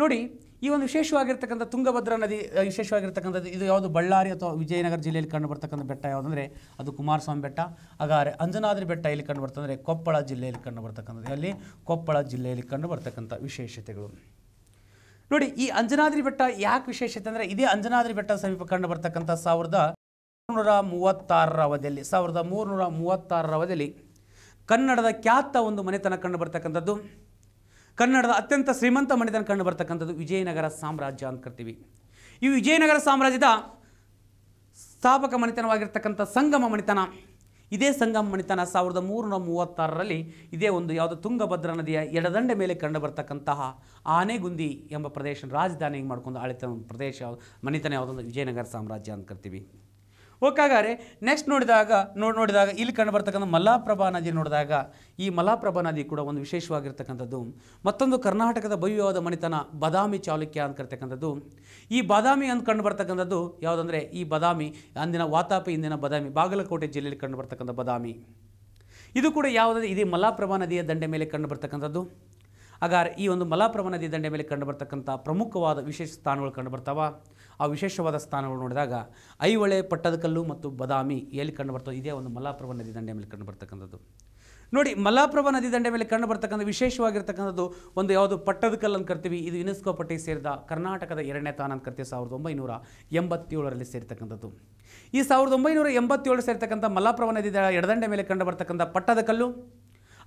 ನೋಡಿ ಈ ಒಂದು ವಿಶೇಷವಾಗಿರ್ತಕ್ಕಂಥ ತುಂಗಭದ್ರಾ ನದಿ ವಿಶೇಷವಾಗಿರ್ತಕ್ಕಂಥದ್ದು ಇದು ಯಾವುದು ಬಳ್ಳಾರಿ ಅಥವಾ ವಿಜಯನಗರ ಜಿಲ್ಲೆಯಲ್ಲಿ ಕಂಡು ಬರ್ತಕ್ಕಂಥ ಬೆಟ್ಟ ಯಾವುದಂದರೆ ಅದು ಕುಮಾರಸ್ವಾಮಿ ಬೆಟ್ಟ ಹಾಗಾದರೆ ಅಂಜನಾದ್ರಿ ಬೆಟ್ಟ ಇಲ್ಲಿ ಕಂಡು ಬರ್ತಂದರೆ ಕೊಪ್ಪಳ ಜಿಲ್ಲೆಯಲ್ಲಿ ಕಂಡು ಬರ್ತಕ್ಕಂಥದ್ದು ಅಲ್ಲಿ ಕೊಪ್ಪಳ ಜಿಲ್ಲೆಯಲ್ಲಿ ಕಂಡುಬರ್ತಕ್ಕಂಥ ವಿಶೇಷತೆಗಳು ನೋಡಿ ಈ ಅಂಜನಾದ್ರಿ ಬೆಟ್ಟ ಯಾಕೆ ವಿಶೇಷತೆ ಅಂದರೆ ಇದೇ ಅಂಜನಾದ್ರಿ ಬೆಟ್ಟ ಸಮೀಪ ಕಂಡು ಬರ್ತಕ್ಕಂಥ ಸಾವಿರದ ಮೂರುನೂರ ಮೂವತ್ತಾರರ ಅವಧಿಯಲ್ಲಿ ಸಾವಿರದ ಮೂರುನೂರ ಮೂವತ್ತಾರರ ಅವಧಿಯಲ್ಲಿ ಕನ್ನಡದ ಖ್ಯಾತ ಒಂದು ಮನೆತನ ಕಂಡು ಬರ್ತಕ್ಕಂಥದ್ದು ಕನ್ನಡದ ಅತ್ಯಂತ ಶ್ರೀಮಂತ ಮನೆತನ ಕಂಡು ಬರ್ತಕ್ಕಂಥದ್ದು ವಿಜಯನಗರ ಸಾಮ್ರಾಜ್ಯ ಅಂತ ಕರ್ತೀವಿ ಈ ವಿಜಯನಗರ ಸಾಮ್ರಾಜ್ಯದ ಸ್ಥಾಪಕ ಮನೆತನವಾಗಿರ್ತಕ್ಕಂಥ ಸಂಗಮ ಮನೆತನ ಇದೇ ಸಂಗಮ ಮಣಿತನ ಸಾವಿರದ ಮೂರುನೂರ ಮೂವತ್ತಾರರಲ್ಲಿ ಇದೇ ಒಂದು ಯಾವುದು ತುಂಗಭದ್ರಾ ನದಿಯ ಎಡದಂಡೆ ಮೇಲೆ ಕಂಡು ಬರ್ತಕ್ಕಂತಹ ಆನೆಗುಂದಿ ಎಂಬ ಪ್ರದೇಶ ರಾಜಧಾನಿ ಮಾಡ್ಕೊಂಡು ಆಳಿತ ಒಂದು ಪ್ರದೇಶ ಮಣಿತನ ಯಾವುದೊಂದು ವಿಜಯನಗರ ಸಾಮ್ರಾಜ್ಯ ಅಂತ ಕರಿತೀವಿ ಹಾಗಾದರೆ ನೆಕ್ಸ್ಟ್ ನೋಡಿದಾಗ ನೋಡಿ ನೋಡಿದಾಗ ಇಲ್ಲಿ ಕಂಡು ಬರ್ತಕ್ಕಂಥ ಮಲಾಪ್ರಭಾ ನದಿ ನೋಡಿದಾಗ ಈ ಮಲಾಪ್ರಭಾ ನದಿ ಕೂಡ ಒಂದು ವಿಶೇಷವಾಗಿರ್ತಕ್ಕಂಥದ್ದು ಮತ್ತೊಂದು ಕರ್ನಾಟಕದ ಭವ್ಯವಾದ ಮನೆತನ ಬಾದಾಮಿ ಚಾಲುಕ್ಯ ಅಂತ ಕರ್ತಕ್ಕಂಥದ್ದು ಈ ಬಾದಾಮಿ ಅಂತ ಕಂಡು ಬರ್ತಕ್ಕಂಥದ್ದು ಯಾವುದಂದರೆ ಈ ಬಾದಾಮಿ ಅಂದಿನ ವಾತಾಪಿ ಇಂದಿನ ಬಾದಾಮಿ ಬಾಗಲಕೋಟೆ ಜಿಲ್ಲೆಯಲ್ಲಿ ಕಂಡು ಬರ್ತಕ್ಕಂಥ ಬಾದಾಮಿ ಇದು ಕೂಡ ಯಾವುದಾದ್ರೆ ಇದೇ ಮಲಾಪ್ರಭಾ ನದಿಯ ದಂಡೆ ಮೇಲೆ ಕಂಡು ಬರ್ತಕ್ಕಂಥದ್ದು ಹಾಗಾದ್ರೆ ಈ ಒಂದು ಮಲಾಪ್ರಭಾ ನದಿಯ ದಂಡೆ ಮೇಲೆ ಕಂಡು ಬರ್ತಕ್ಕಂಥ ಪ್ರಮುಖವಾದ ವಿಶೇಷ ಸ್ಥಾನಗಳು ಕಂಡು ಬರ್ತಾವೆ ಆ ವಿಶೇಷವಾದ ಸ್ಥಾನಗಳು ನೋಡಿದಾಗ ಐಹೊಳೆ ಪಟ್ಟದಕಲ್ಲು ಮತ್ತು ಬದಾಮಿ ಎಲ್ಲಿ ಕಂಡು ಬರ್ತದೆ ಇದೇ ಒಂದು ಮಲಾಪ್ರಭಾ ನದಿ ದಂಡೆ ಮೇಲೆ ಕಂಡು ನೋಡಿ ಮಲಾಪ್ರಭಾ ನದಿ ದಂಡೆ ಮೇಲೆ ಕಂಡು ಬರ್ತಕ್ಕಂಥ ವಿಶೇಷವಾಗಿರ್ತಕ್ಕಂಥದ್ದು ಒಂದು ಯಾವುದು ಪಟ್ಟದಕಲ್ಲು ಅಂತ ಕರ್ತೀವಿ ಇದು ಯುನೆಸ್ಕೋ ಪಟ್ಟಿ ಸೇರಿದ ಕರ್ನಾಟಕದ ಎರಡನೇ ತಾನ ಅಂತ ಕರ್ತೀವಿ ಸಾವಿರದ ಒಂಬೈನೂರ ಎಂಬತ್ತೇಳರಲ್ಲಿ ಸೇರ್ತಕ್ಕಂಥದ್ದು ಈ ಸಾವಿರದ ಒಂಬೈನೂರ ಎಂಬತ್ತೇಳು ಸೇರ್ತಕ್ಕಂಥ ಮಲಾಪ್ರಭಾ ನದಿ ಎಡದಂಡೆ ಮೇಲೆ ಕಂಡು ಬರ್ತಕ್ಕಂಥ ಪಟ್ಟದಕಲ್ಲು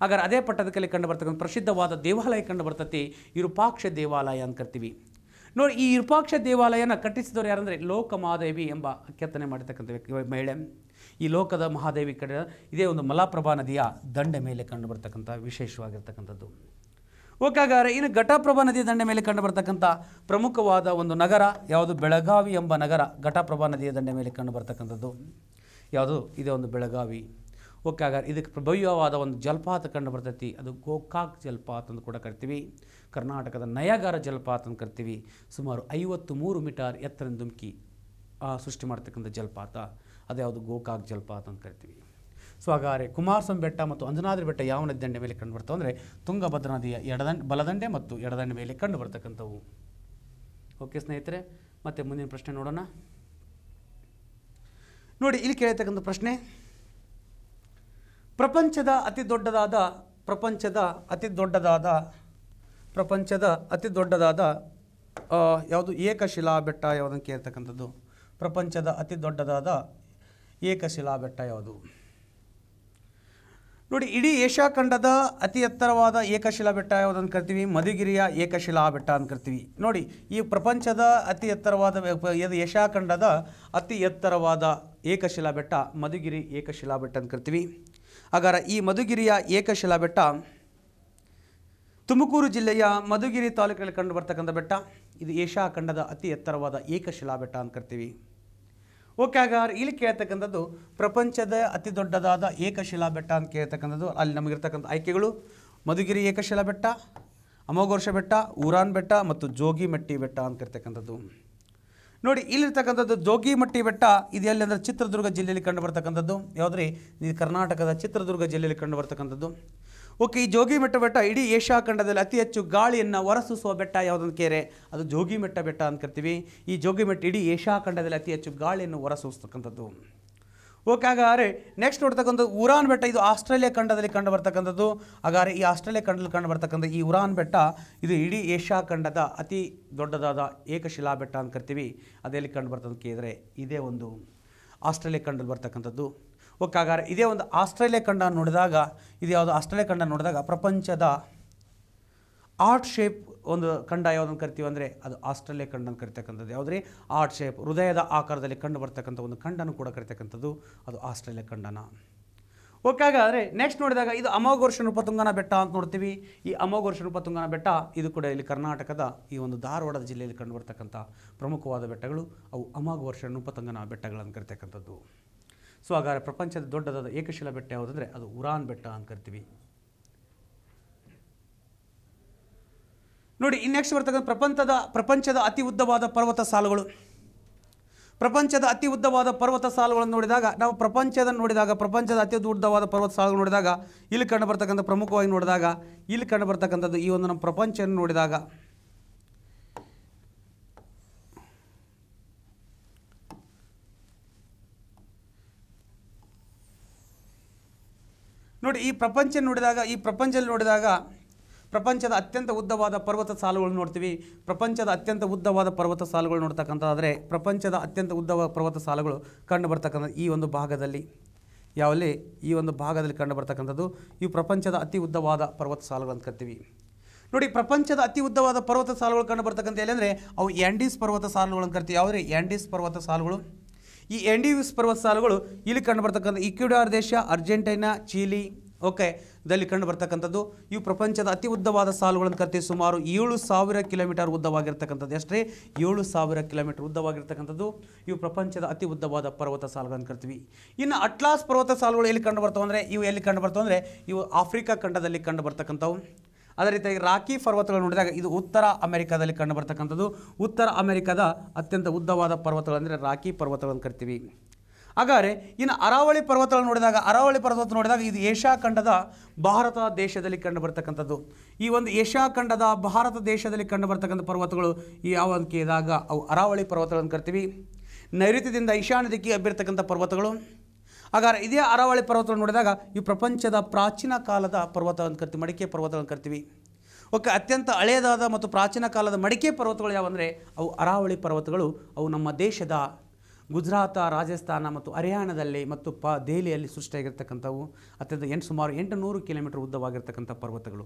ಹಾಗಾದ್ರೆ ಅದೇ ಪಟ್ಟದಕಲ್ಲಿ ಕಂಡು ಬರ್ತಕ್ಕಂಥ ಪ್ರಸಿದ್ಧವಾದ ದೇವಾಲಯ ಕಂಡು ಬರ್ತತಿ ವಿರೂಪಾಕ್ಷ ದೇವಾಲಯ ಅಂತ ಕರ್ತೀವಿ ನೋಡಿ ಈ ವಿರೂಪಾಕ್ಷ ದೇವಾಲಯನ ಕಟ್ಟಿಸಿದವರು ಯಾರಂದರೆ ಲೋಕ ಮಹಾದೇವಿ ಎಂಬ ಕೆತ್ತನೆ ಮಾಡಿರ್ತಕ್ಕಂಥ ಮಹಿಳೆ ಈ ಲೋಕದ ಮಹಾದೇವಿ ಕಡೆ ಇದೇ ಒಂದು ಮಲಾಪ್ರಭಾ ನದಿಯ ದಂಡೆ ಮೇಲೆ ಕಂಡು ಬರ್ತಕ್ಕಂಥ ವಿಶೇಷವಾಗಿರ್ತಕ್ಕಂಥದ್ದು ಓಕೆ ಹಾಗಾದರೆ ಇನ್ನು ಘಟಪ್ರಭಾ ನದಿಯ ದಂಡೆ ಮೇಲೆ ಕಂಡು ಬರ್ತಕ್ಕಂಥ ಪ್ರಮುಖವಾದ ಒಂದು ನಗರ ಯಾವುದು ಬೆಳಗಾವಿ ಎಂಬ ನಗರ ಘಟಪ್ರಭಾ ನದಿಯ ದಂಡೆ ಮೇಲೆ ಕಂಡು ಬರ್ತಕ್ಕಂಥದ್ದು ಯಾವುದು ಇದೇ ಒಂದು ಬೆಳಗಾವಿ ಓಕೆ ಹಾಗಾದ್ರೆ ಇದಕ್ಕೆ ಪ್ರಭವ್ಯವಾದ ಒಂದು ಜಲಪಾತ ಕಂಡು ಬರ್ತೈತಿ ಅದು ಗೋಕಾಕ್ ಜಲಪಾತ ಅಂತ ಕೂಡ ಕರಿತೀವಿ ಕರ್ನಾಟಕದ ನಯಾಗಾರ ಜಲಪಾತ ಅಂತ ಕರಿತೀವಿ ಸುಮಾರು ಐವತ್ತು ಮೂರು ಮೀಟರ್ ಎತ್ತರ ಧುಮುಕಿ ಸೃಷ್ಟಿ ಮಾಡ್ತಕ್ಕಂಥ ಜಲಪಾತ ಅದ್ಯಾವುದು ಗೋಕಾಕ್ ಜಲಪಾತ ಅಂತ ಕರಿತೀವಿ ಸೊ ಹಾಗಾದರೆ ಕುಮಾರಸ್ವಾಮಿ ಬೆಟ್ಟ ಮತ್ತು ಅಂಜನಾದ್ರಿ ಬೆಟ್ಟ ಯಾವ ನದಿದಂಡೆ ಮೇಲೆ ಕಂಡು ಬರ್ತವೆ ಅಂದರೆ ತುಂಗಭದ್ರ ನದಿಯ ಎಡದಂಡೆ ಬಲದಂಡೆ ಮತ್ತು ಎಡದಂಡೆ ಮೇಲೆ ಕಂಡು ಬರ್ತಕ್ಕಂಥವು ಓಕೆ ಸ್ನೇಹಿತರೆ ಮತ್ತೆ ಮುಂದಿನ ಪ್ರಶ್ನೆ ನೋಡೋಣ ನೋಡಿ ಇಲ್ಲಿ ಕೇಳಿರ್ತಕ್ಕಂಥ ಪ್ರಶ್ನೆ ಪ್ರಪಂಚದ ಅತಿ ದೊಡ್ಡದಾದ ಪ್ರಪಂಚದ ಅತಿ ದೊಡ್ಡದಾದ ಪ್ರಪಂಚದ ಅತಿ ದೊಡ್ಡದಾದ ಯಾವುದು ಏಕಶಿಲಾ ಬೆಟ್ಟ ಯಾವುದನ್ನು ಕೇಳ್ತಕ್ಕಂಥದ್ದು ಪ್ರಪಂಚದ ಅತಿ ದೊಡ್ಡದಾದ ಏಕಶಿಲಾ ಬೆಟ್ಟ ಯಾವುದು ನೋಡಿ ಇಡೀ ಏಷ್ಯಾ ಖಂಡದ ಅತಿ ಎತ್ತರವಾದ ಏಕಶಿಲಾ ಬೆಟ್ಟ ಯಾವುದನ್ನು ಕರಿತೀವಿ ಮಧುಗಿರಿಯ ಏಕಶಿಲಾ ಬೆಟ್ಟ ಅಂತ ಕರಿತೀವಿ ನೋಡಿ ಈ ಪ್ರಪಂಚದ ಅತಿ ಎತ್ತರವಾದ ಏಷ್ಯಾ ಖಂಡದ ಅತಿ ಎತ್ತರವಾದ ಏಕಶಿಲಾ ಬೆಟ್ಟ ಮಧುಗಿರಿ ಏಕಶಿಲಾ ಬೆಟ್ಟ ಅಂತ ಕರಿತೀವಿ ಹಾಗಾದರೆ ಈ ಮಧುಗಿರಿಯ ಏಕಶಿಲಾ ಬೆಟ್ಟ ತುಮಕೂರು ಜಿಲ್ಲೆಯ ಮಧುಗಿರಿ ತಾಲೂಕಿನಲ್ಲಿ ಕಂಡು ಬರ್ತಕ್ಕಂಥ ಬೆಟ್ಟ ಇದು ಏಷ್ಯಾ ಖಂಡದ ಅತಿ ಎತ್ತರವಾದ ಏಕಶಿಲಾ ಬೆಟ್ಟ ಅಂತ ಕರಿತೀವಿ ಓಕೆ ಹಾಗಾದ್ರೆ ಇಲ್ಲಿ ಕೇಳ್ತಕ್ಕಂಥದ್ದು ಪ್ರಪಂಚದ ಅತಿ ದೊಡ್ಡದಾದ ಏಕಶಿಲಾ ಬೆಟ್ಟ ಅಂತ ಕೇಳ್ತಕ್ಕಂಥದ್ದು ಅಲ್ಲಿ ನಮಗಿರ್ತಕ್ಕಂಥ ಆಯ್ಕೆಗಳು ಮಧುಗಿರಿ ಏಕಶಿಲಾ ಬೆಟ್ಟ ಅಮೋಘೋರ್ಷ ಬೆಟ್ಟ ಊರಾನ್ ಬೆಟ್ಟ ಮತ್ತು ಜೋಗಿಮಟ್ಟಿ ಬೆಟ್ಟ ಅಂತ ಕರಿತಕ್ಕಂಥದ್ದು ನೋಡಿ ಇಲ್ಲಿರ್ತಕ್ಕಂಥದ್ದು ಜೋಗಿಮಟ್ಟಿ ಬೆಟ್ಟ ಇದು ಎಲ್ಲಿ ಅಂದರೆ ಚಿತ್ರದುರ್ಗ ಜಿಲ್ಲೆಯಲ್ಲಿ ಕಂಡು ಬರ್ತಕ್ಕಂಥದ್ದು ಯಾವುದ್ರಿ ಇದು ಕರ್ನಾಟಕದ ಚಿತ್ರದುರ್ಗ ಜಿಲ್ಲೆಯಲ್ಲಿ ಕಂಡು ಬರ್ತಕ್ಕಂಥದ್ದು ಓಕೆ ಈ ಜೋಗಿಮಟ್ಟ ಬೆಟ್ಟ ಇಡೀ ಏಷ್ಯಾ ಖಂಡದಲ್ಲಿ ಅತಿ ಹೆಚ್ಚು ಗಾಳಿಯನ್ನು ಹೊರಸೂಸುವ ಬೆಟ್ಟ ಯಾವುದೊಂದು ಕೇರೆ ಅದು ಜೋಗಿಮಟ್ಟ ಬೆಟ್ಟ ಅಂತ ಕರಿತೀವಿ ಈ ಜೋಗಿಮಟ್ಟ ಇಡೀ ಏಷ್ಯಾ ಖಂಡದಲ್ಲಿ ಅತಿ ಹೆಚ್ಚು ಗಾಳಿಯನ್ನು ಹೊರಸೂಸ್ತಕ್ಕಂಥದ್ದು ಓಕೆ ಹಾಗಾದರೆ ನೆಕ್ಸ್ಟ್ ನೋಡ್ತಕ್ಕಂಥ ಉರಾನ್ ಬೆಟ್ಟ ಇದು ಆಸ್ಟ್ರೇಲಿಯಾ ಖಂಡದಲ್ಲಿ ಕಂಡು ಬರ್ತಕ್ಕಂಥದ್ದು ಹಾಗಾದರೆ ಈ ಆಸ್ಟ್ರೇಲಿಯಾ ಖಂಡದಲ್ಲಿ ಕಂಡು ಬರ್ತಕ್ಕಂಥ ಈ ಉರಾನ್ ಬೆಟ್ಟ ಇದು ಇಡೀ ಏಷ್ಯಾ ಖಂಡದ ಅತಿ ದೊಡ್ಡದಾದ ಏಕಶಿಲಾ ಬೆಟ್ಟ ಅಂತ ಕರಿತೀವಿ ಅದೆಲ್ಲಿ ಕಂಡು ಬರ್ತದ ಕೇಂದ್ರೆ ಇದೇ ಒಂದು ಆಸ್ಟ್ರೇಲಿಯಾ ಖಂಡದಲ್ಲಿ ಬರ್ತಕ್ಕಂಥದ್ದು ಓಕೆ ಹಾಗಾದರೆ ಇದೇ ಒಂದು ಆಸ್ಟ್ರೇಲಿಯಾ ಖಂಡ ನೋಡಿದಾಗ ಇದು ಯಾವುದು ಆಸ್ಟ್ರೇಲಿಯಾ ಖಂಡ ನೋಡಿದಾಗ ಪ್ರಪಂಚದ ಆರ್ಟ್ ಶೇಪ್ ಒಂದು ಖಂಡ ಯಾವುದನ್ನು ಕರಿತೀವಿ ಅಂದರೆ ಅದು ಆಸ್ಟ್ರೇಲಿಯಾ ಖಂಡನ ಕರಿತಕ್ಕಂಥದ್ದು ಯಾವುದೇ ಆರ್ಟ್ ಶೇಪ್ ಹೃದಯದ ಆಕಾರದಲ್ಲಿ ಕಂಡು ಬರ್ತಕ್ಕಂಥ ಒಂದು ಖಂಡನೂ ಕೂಡ ಕರಿತಕ್ಕಂಥದ್ದು ಅದು ಆಸ್ಟ್ರೇಲಿಯಾ ಖಂಡನ ಓಕೆ ಹಾಗಾದರೆ ನೆಕ್ಸ್ಟ್ ನೋಡಿದಾಗ ಇದು ಅಮೋಘರ್ಷ ಉಪತುಂಗನ ಬೆಟ್ಟ ಅಂತ ನೋಡ್ತೀವಿ ಈ ಅಮೋಘರ್ಷ ಉಪತುಂಗನ ಬೆಟ್ಟ ಇದು ಕೂಡ ಇಲ್ಲಿ ಕರ್ನಾಟಕದ ಈ ಒಂದು ಧಾರವಾಡದ ಜಿಲ್ಲೆಯಲ್ಲಿ ಕಂಡುಬರ್ತಕ್ಕಂಥ ಪ್ರಮುಖವಾದ ಬೆಟ್ಟಗಳು ಅವು ಅಮೋಘರ್ಷ ನೃಪತುಂಗನ ಬೆಟ್ಟಗಳನ್ನು ಕರಿತಕ್ಕಂಥದ್ದು ಸೊ ಹಾಗಾದರೆ ಪ್ರಪಂಚದ ದೊಡ್ಡದಾದ ಏಕಶಿಲಾ ಬೆಟ್ಟ ಯಾವುದಂದರೆ ಅದು ಉರಾನ್ ಬೆಟ್ಟ ಅಂತ ಕರಿತೀವಿ ನೋಡಿ ಇನ್ನೆಕ್ಸ್ಟ್ ನೆಕ್ಸ್ಟ್ ಬರ್ತಕ್ಕಂಥ ಪ್ರಪಂಚದ ಪ್ರಪಂಚದ ಅತಿ ಉದ್ದವಾದ ಪರ್ವತ ಸಾಲುಗಳು ಪ್ರಪಂಚದ ಅತಿ ಉದ್ದವಾದ ಪರ್ವತ ಸಾಲುಗಳನ್ನು ನೋಡಿದಾಗ ನಾವು ಪ್ರಪಂಚದ ನೋಡಿದಾಗ ಪ್ರಪಂಚದ ಅತಿ ಉದ್ದವಾದ ಪರ್ವತ ಸಾಲುಗಳು ನೋಡಿದಾಗ ಇಲ್ಲಿ ಕಂಡು ಬರ್ತಕ್ಕಂಥ ಪ್ರಮುಖವಾಗಿ ನೋಡಿದಾಗ ಇಲ್ಲಿ ಕಂಡು ಬರ್ತಕ್ಕಂಥದ್ದು ಈ ಒಂದು ನಮ್ಮ ಪ್ರಪಂಚವನ್ನು ನೋಡಿದಾಗ ನೋಡಿ ಈ ಪ್ರಪಂಚ ನೋಡಿದಾಗ ಈ ಪ್ರಪಂಚದಲ್ಲಿ ನೋಡಿದಾಗ ಪ್ರಪಂಚದ ಅತ್ಯಂತ ಉದ್ದವಾದ ಪರ್ವತ ಸಾಲುಗಳನ್ನು ನೋಡ್ತೀವಿ ಪ್ರಪಂಚದ ಅತ್ಯಂತ ಉದ್ದವಾದ ಪರ್ವತ ಸಾಲುಗಳು ನೋಡ್ತಕ್ಕಂಥದ್ದಾದರೆ ಪ್ರಪಂಚದ ಅತ್ಯಂತ ಉದ್ದವಾದ ಪರ್ವತ ಸಾಲುಗಳು ಕಂಡು ಈ ಒಂದು ಭಾಗದಲ್ಲಿ ಯಾವಲ್ಲಿ ಈ ಒಂದು ಭಾಗದಲ್ಲಿ ಕಂಡು ಬರ್ತಕ್ಕಂಥದ್ದು ಇವು ಪ್ರಪಂಚದ ಅತಿ ಉದ್ದವಾದ ಪರ್ವತ ಸಾಲುಗಳು ಅಂತ ಕರಿತೀವಿ ನೋಡಿ ಪ್ರಪಂಚದ ಅತಿ ಉದ್ದವಾದ ಪರ್ವತ ಸಾಲುಗಳು ಕಂಡು ಬರ್ತಕ್ಕಂಥ ಎಲ್ಲಂದರೆ ಅವು ಎಂಡೀಸ್ ಪರ್ವತ ಸಾಲುಗಳು ಅಂತ ಕರಿತೀವಿ ಯಾವುದೇ ಎಂಡೀಸ್ ಪರ್ವತ ಸಾಲುಗಳು ಈ ಎಂಡೀಸ್ ಪರ್ವತ ಸಾಲುಗಳು ಇಲ್ಲಿ ಕಂಡು ಬರ್ತಕ್ಕಂಥ ಇಕ್ವಿಡಾರ್ ದೇಶ ಅರ್ಜೆಂಟೈನಾ ಚೀಲಿ ಓಕೆ ಇದರಲ್ಲಿ ಕಂಡು ಬರ್ತಕ್ಕಂಥದ್ದು ಇವು ಪ್ರಪಂಚದ ಅತಿ ಉದ್ದವಾದ ಸಾಲುಗಳನ್ನು ಕರಿತೀವಿ ಸುಮಾರು ಏಳು ಸಾವಿರ ಕಿಲೋಮೀಟರ್ ಉದ್ದವಾಗಿರ್ತಕ್ಕಂಥದ್ದು ಎಷ್ಟೇ ಏಳು ಸಾವಿರ ಕಿಲೋಮೀಟರ್ ಉದ್ದವಾಗಿರ್ತಕ್ಕಂಥದ್ದು ಇವು ಪ್ರಪಂಚದ ಅತಿ ಉದ್ದವಾದ ಪರ್ವತ ಸಾಲುಗಳನ್ನು ಕರ್ತೀವಿ ಇನ್ನು ಅಟ್ಲಾಸ್ ಪರ್ವತ ಸಾಲುಗಳು ಎಲ್ಲಿ ಕಂಡು ಬರ್ತವೆ ಅಂದರೆ ಇವು ಎಲ್ಲಿ ಕಂಡು ಬರ್ತವೆ ಅಂದರೆ ಇವು ಆಫ್ರಿಕಾ ಖಂಡದಲ್ಲಿ ಕಂಡು ಬರ್ತಕ್ಕಂಥವು ಅದೇ ರೀತಿಯಾಗಿ ರಾಕಿ ಪರ್ವತಗಳು ನೋಡಿದಾಗ ಇದು ಉತ್ತರ ಅಮೆರಿಕಾದಲ್ಲಿ ಕಂಡು ಬರ್ತಕ್ಕಂಥದ್ದು ಉತ್ತರ ಅಮೆರಿಕದ ಅತ್ಯಂತ ಉದ್ದವಾದ ಪರ್ವತಗಳು ಅಂದರೆ ರಾಕಿ ಪರ್ವತಗಳನ್ನು ಕರಿತೀವಿ ಹಾಗಾದರೆ ಇನ್ನು ಅರಾವಳಿ ಪರ್ವತಗಳನ್ನು ನೋಡಿದಾಗ ಅರಾವಳಿ ಪರ್ವತ ನೋಡಿದಾಗ ಇದು ಏಷ್ಯಾ ಖಂಡದ ಭಾರತ ದೇಶದಲ್ಲಿ ಕಂಡು ಬರ್ತಕ್ಕಂಥದ್ದು ಈ ಒಂದು ಏಷ್ಯಾ ಖಂಡದ ಭಾರತ ದೇಶದಲ್ಲಿ ಕಂಡು ಬರ್ತಕ್ಕಂಥ ಪರ್ವತಗಳು ಯಾವ ಕೇಳಿದಾಗ ಅವು ಅರಾವಳಿ ಪರ್ವತಗಳನ್ನು ಕರಿತೀವಿ ನೈಋತ್ಯದಿಂದ ಈಶಾನ್ಯ ದಿಕ್ಕಿ ಹಬ್ಬಿರ್ತಕ್ಕಂಥ ಪರ್ವತಗಳು ಹಾಗಾದರೆ ಇದೇ ಅರಾವಳಿ ಪರ್ವತಗಳನ್ನು ನೋಡಿದಾಗ ಈ ಪ್ರಪಂಚದ ಪ್ರಾಚೀನ ಕಾಲದ ಪರ್ವತವನ್ನು ಕರ್ತೀವಿ ಮಡಿಕೆ ಪರ್ವತಗಳನ್ನು ಕರಿತೀವಿ ಓಕೆ ಅತ್ಯಂತ ಹಳೆಯದಾದ ಮತ್ತು ಪ್ರಾಚೀನ ಕಾಲದ ಮಡಿಕೆ ಪರ್ವತಗಳು ಯಾವಂದರೆ ಅವು ಅರಾವಳಿ ಪರ್ವತಗಳು ಅವು ನಮ್ಮ ದೇಶದ ಗುಜರಾತ ರಾಜಸ್ಥಾನ ಮತ್ತು ಹರಿಯಾಣದಲ್ಲಿ ಮತ್ತು ಪ ದೆಹಲಿಯಲ್ಲಿ ಸೃಷ್ಟಿಯಾಗಿರ್ತಕ್ಕಂಥವು ಅತ್ಯಂತ ಎಂಟು ಸುಮಾರು ಎಂಟು ನೂರು ಕಿಲೋಮೀಟರ್ ಉದ್ದವಾಗಿರ್ತಕ್ಕಂಥ ಪರ್ವತಗಳು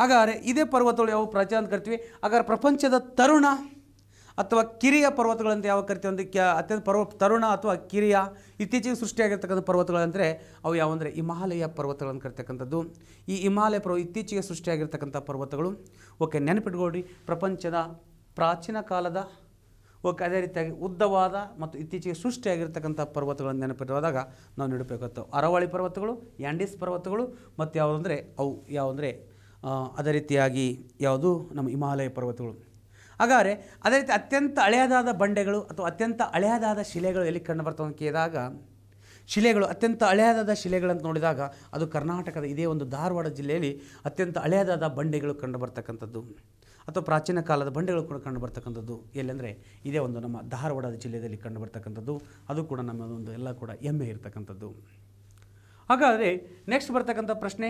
ಹಾಗಾದರೆ ಇದೇ ಪರ್ವತಗಳು ಯಾವ ಪ್ರಚಾರ ಅಂತ ಕರಿತೀವಿ ಹಾಗಾದ್ರೆ ಪ್ರಪಂಚದ ತರುಣ ಅಥವಾ ಕಿರಿಯ ಪರ್ವತಗಳಂತ ಯಾವ ಕರಿತೀವಿ ಅಂದರೆ ಕ್ಯಾ ಅತ್ಯಂತ ಪರ್ವ ತರುಣ ಅಥವಾ ಕಿರಿಯ ಇತ್ತೀಚೆಗೆ ಸೃಷ್ಟಿಯಾಗಿರ್ತಕ್ಕಂಥ ಪರ್ವತಗಳಂದರೆ ಅವು ಯಾವಂದರೆ ಹಿಮಾಲಯ ಪರ್ವತಗಳನ್ನು ಕರಿತಕ್ಕಂಥದ್ದು ಈ ಹಿಮಾಲಯ ಪರ್ವ ಇತ್ತೀಚೆಗೆ ಸೃಷ್ಟಿಯಾಗಿರ್ತಕ್ಕಂಥ ಪರ್ವತಗಳು ಓಕೆ ನೆನಪಿಟ್ಕೊಳ್ಳಿ ಪ್ರಪಂಚದ ಪ್ರಾಚೀನ ಕಾಲದ ಓಕೆ ಅದೇ ರೀತಿಯಾಗಿ ಉದ್ದವಾದ ಮತ್ತು ಇತ್ತೀಚೆಗೆ ಸೃಷ್ಟಿಯಾಗಿರ್ತಕ್ಕಂಥ ಪರ್ವತಗಳನ್ನು ನೆನಪಿಟ್ಟುವಾದಾಗ ನಾವು ನೆನಪಬೇಕಾಗ್ತವೆ ಅರವಳಿ ಪರ್ವತಗಳು ಯಾಂಡೀಸ್ ಪರ್ವತಗಳು ಮತ್ತು ಯಾವುದಂದರೆ ಅವು ಯಾವುದಂದರೆ ಅದೇ ರೀತಿಯಾಗಿ ಯಾವುದು ನಮ್ಮ ಹಿಮಾಲಯ ಪರ್ವತಗಳು ಹಾಗಾದರೆ ಅದೇ ರೀತಿ ಅತ್ಯಂತ ಹಳೆಯದಾದ ಬಂಡೆಗಳು ಅಥವಾ ಅತ್ಯಂತ ಹಳೆಯದಾದ ಶಿಲೆಗಳು ಎಲ್ಲಿ ಕಂಡು ಬರ್ತವೆ ಅಂತ ಕೇಳಿದಾಗ ಶಿಲೆಗಳು ಅತ್ಯಂತ ಹಳೆಯದಾದ ಶಿಲೆಗಳಂತ ನೋಡಿದಾಗ ಅದು ಕರ್ನಾಟಕದ ಇದೇ ಒಂದು ಧಾರವಾಡ ಜಿಲ್ಲೆಯಲ್ಲಿ ಅತ್ಯಂತ ಹಳೆಯದಾದ ಬಂಡೆಗಳು ಕಂಡು ಬರ್ತಕ್ಕಂಥದ್ದು ಅಥವಾ ಪ್ರಾಚೀನ ಕಾಲದ ಬಂಡೆಗಳು ಕೂಡ ಕಂಡು ಬರ್ತಕ್ಕಂಥದ್ದು ಎಲ್ಲೆಂದರೆ ಇದೇ ಒಂದು ನಮ್ಮ ಧಾರವಾಡದ ಜಿಲ್ಲೆಯಲ್ಲಿ ಕಂಡು ಬರ್ತಕ್ಕಂಥದ್ದು ಅದು ಕೂಡ ನಮ್ಮ ಒಂದು ಎಲ್ಲ ಕೂಡ ಹೆಮ್ಮೆ ಇರತಕ್ಕಂಥದ್ದು ಹಾಗಾದರೆ ನೆಕ್ಸ್ಟ್ ಬರ್ತಕ್ಕಂಥ ಪ್ರಶ್ನೆ